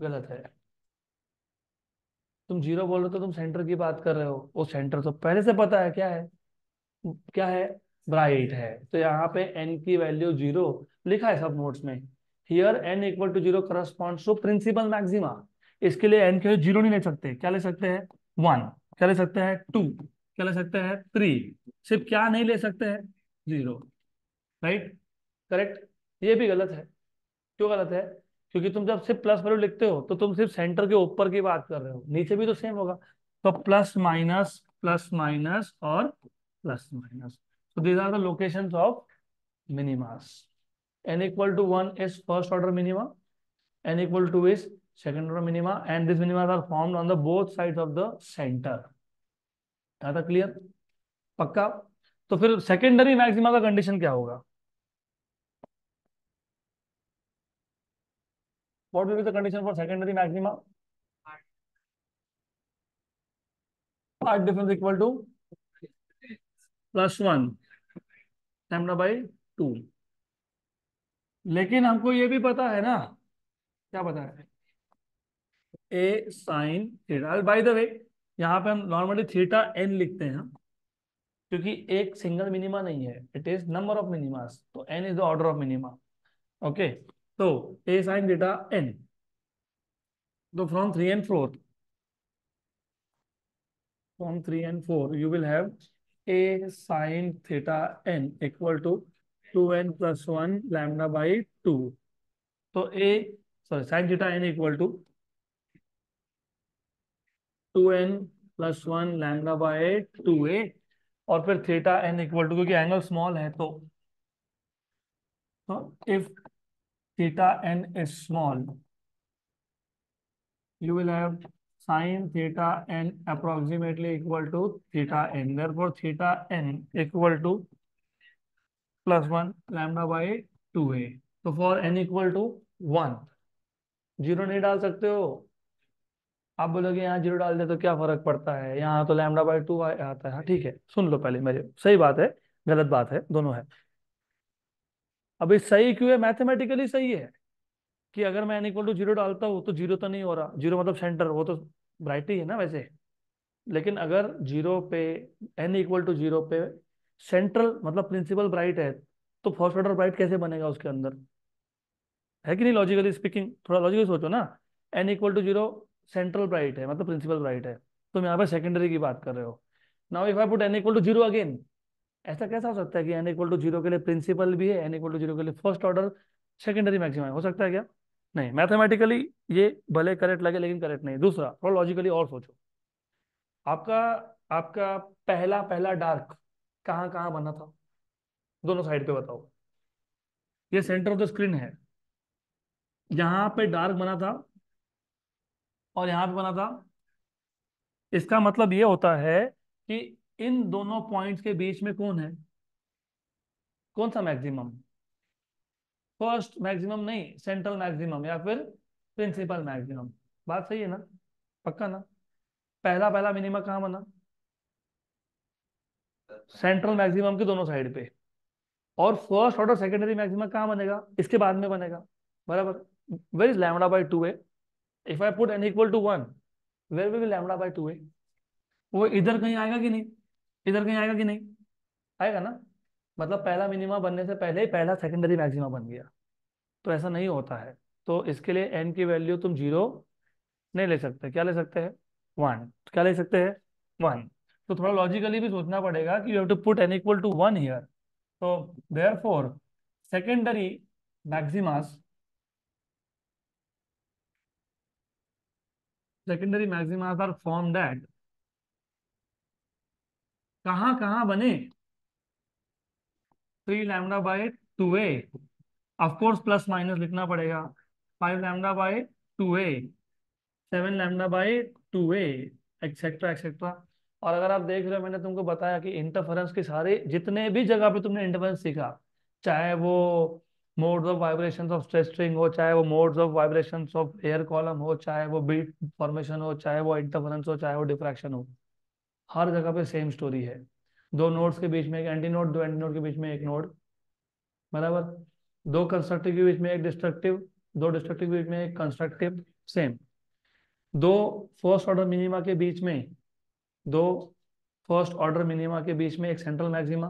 S1: गलत है तुम जीरो बोल रहे हो तो तुम सेंटर की बात कर रहे हो वो सेंटर तो पहले से पता है क्या है क्या है ब्राइट है तो यहाँ पे एन की वैल्यू जीरो लिखा है सब नोट्स में here n equal to zero correspond to principal maxima इसके लिए एन के जीरो नहीं ले सकते क्या ले सकते हैं वन क्या ले सकते हैं टू क्या ले सकते हैं थ्री सिर्फ क्या नहीं ले सकते हैं जीरो राइट करेक्ट ये भी गलत है क्यों गलत है क्योंकि तुम जब सिर्फ प्लस वैल्यू लिखते हो तो तुम सिर्फ सेंटर के ऊपर की बात कर रहे हो नीचे भी तो सेम होगा तो प्लस माइनस प्लस माइनस और plus minus So these are the locations of minimas. N equal to one is first order minima. N equal to is second order minima. And these minima are formed on the both sides of the center. यहाँ तक clear? Pakka. तो फिर सेकेंडरी मैक्सिमा का कंडीशन क्या होगा what will be the condition for secondary maxima part difference equal to plus one lambda by two लेकिन हमको ये भी पता है ना क्या पता है a sine theta by the way यहाँ पे हम नॉर्मली थीटा एन लिखते हैं क्योंकि एक सिंगल मिनिमा नहीं है it is number of minima तो n is the order of minima okay तो ए साइन थीटा एन तो from three and four from three and four you will have a sine theta n equal to two n plus one lambda by two तो a sorry sine theta n equal to two n plus one lambda by two a और फिर थीटा एन इक्वल टू क्योंकि एंगल स्मॉल है तो if theta n is small you will have sin theta n approximately equal to theta n therefore theta n equal to plus 1 lambda by 2a तो for n equal to one zero नहीं डाल सकते हो आप बोलोगे यहाँ जीरो डाल दे तो क्या फर्क पड़ता है यहाँ तो लैमडा बाई टू आता है हाँ, ठीक है सुन लो पहले मेरे सही बात है गलत बात है दोनों है अभी सही क्यों है मैथमेटिकली सही है कि अगर मैं एन इक्वल टू जीरो डालता हूँ तो जीरो तो नहीं हो रहा जीरो मतलब सेंटर वो तो ब्राइट ही है ना वैसे लेकिन अगर जीरो पे एन इक्वल टू जीरो पे सेंट्रल मतलब प्रिंसिपल ब्राइट है तो फर्स्ट ऑर्डर ब्राइट कैसे बनेगा उसके अंदर है कि नहीं लॉजिकली स्पीकिंग थोड़ा लॉजिकली सोचो ना n equal to zero central bright है मतलब प्रिंसिपल ब्राइट है तुम यहाँ पर सेकेंडरी की बात कर रहे हो now if I put n equal to zero again ऐसा कैसा हो सकता है कि एन इक्वल टू जीरो के लिए प्रिंसिपल भी है एन इक्वल टू जीरो के लिए फर्स्ट ऑर्डर सेकेंडरी मैक्सिमम हो सकता है क्या नहीं मैथमेटिकली ये भले करेक्ट लगे लेकिन करेक्ट नहीं दूसरा थोड़ा लॉजिकली और सोचो आपका आपका पहला पहला डार्क कहाँ कहाँ बना था दोनों साइड पे बताओ ये सेंटर ऑफ द स्क्रीन है यहाँ पे डार्क बना था और यहाँ पे बना था इसका मतलब ये होता है कि इन दोनों पॉइंट्स के बीच में कौन है कौन सा मैक्सिमम फर्स्ट मैक्सिमम नहीं सेंट्रल मैक्सिमम या फिर प्रिंसिपल मैक्सिमम बात सही है ना पक्का ना पहला पहला मिनिमम कहाँ बना सेंट्रल मैक्सिमम के दोनों साइड पे और फर्स्ट ऑर्डर सेकेंडरी मैक्सिमम कहाँ बनेगा इसके बाद में बनेगा बराबर where is lambda by two if I put n equal to one where will be lambda by वो इधर कहीं आएगा कि नहीं इधर कहीं आएगा कि नहीं आएगा ना मतलब पहला मिनिमा बनने से पहले ही पहला सेकेंडरी मैक्सिमा बन गया तो ऐसा नहीं होता है तो इसके लिए एन की वैल्यू तुम जीरो नहीं ले सकते क्या ले सकते हैं वन तो क्या ले सकते हैं वन तो थोड़ा लॉजिकली भी सोचना पड़ेगा कि you have to put n equal to one here तो therefore secondary maximas secondary maximas are form that कहां कहां बने three lambda by two a of course plus minus लिखना पड़ेगा five lambda by two a seven lambda by two a etcetera etcetera और अगर आप देख रहे हो मैंने तुमको बताया कि इंटरफेरेंस के सारे जितने भी जगह पे तुमने इंटरफेरेंस सीखा चाहे वो modes of vibrations of stress string हो चाहे वो modes of vibrations of air column हो चाहे वो बीट फॉर्मेशन हो चाहे वो इंटरफेरेंस हो चाहे वो डिफ्रैक्शन हो हर जगह पे सेम स्टोरी है दो नोड्स के बीच में एक एंटी नोड दो एंटी नोड के बीच में एक नोड बराबर दो कंस्ट्रक्टिव के बीच में एक डिस्ट्रक्टिव दो डिस्ट्रक्टिव के बीच में एक कंस्ट्रक्टिव सेम दो फर्स्ट ऑर्डर मिनिमा के बीच में दो फर्स्ट ऑर्डर मिनिमा के बीच में एक सेंट्रल मैक्सिमा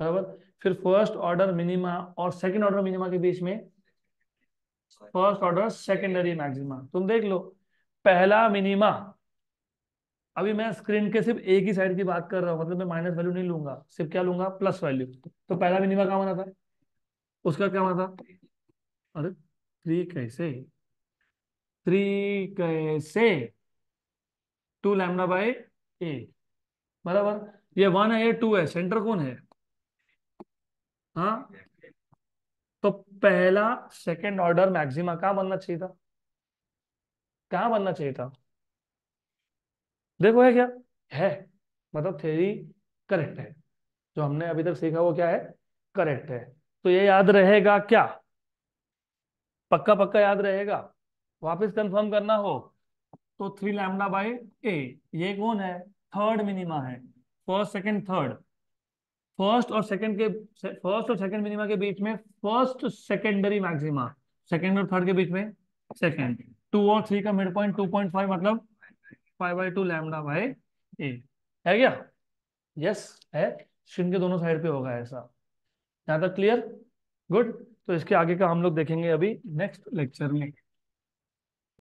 S1: बराबर फिर फर्स्ट ऑर्डर मिनिमा और सेकंड ऑर्डर मिनिमा के बीच में फर्स्ट ऑर्डर सेकेंडरी मैक्सिमा तुम देख लो पहला मिनिमा अभी मैं स्क्रीन के सिर्फ एक ही साइड की बात कर रहा हूँ मतलब मैं माइनस वैल्यू नहीं लूंगा सिर्फ क्या लूंगा प्लस वैल्यू तो पहला मिनिमा क्या बना था उसका क्या बना था अरे थ्री कैसे थ्री कैसे टू लैमडा बाई ए बराबर ये वन है ये टू है सेंटर कौन है हाँ तो पहला सेकंड ऑर्डर मैक्सिमा कहा बनना चाहिए था कहा बनना चाहिए था देखो है क्या है मतलब थ्योरी करेक्ट है जो हमने अभी तक सीखा वो क्या है करेक्ट है तो ये याद रहेगा क्या पक्का पक्का याद रहेगा वापस कंफर्म करना हो तो थ्री लैमडा बाई ए ये कौन है थर्ड मिनिमा है फर्स्ट सेकंड थर्ड फर्स्ट और सेकंड के फर्स्ट और सेकंड मिनिमा के बीच में फर्स्ट सेकेंडरी मैक्सिमा सेकेंड और थर्ड के बीच में सेकेंड टू और थ्री का mid point two point five मतलब five by two lambda by a है क्या यस है स्क्रीन के दोनों साइड पे होगा ऐसा यहाँ तक क्लियर गुड तो इसके आगे का हम लोग देखेंगे अभी नेक्स्ट लेक्चर में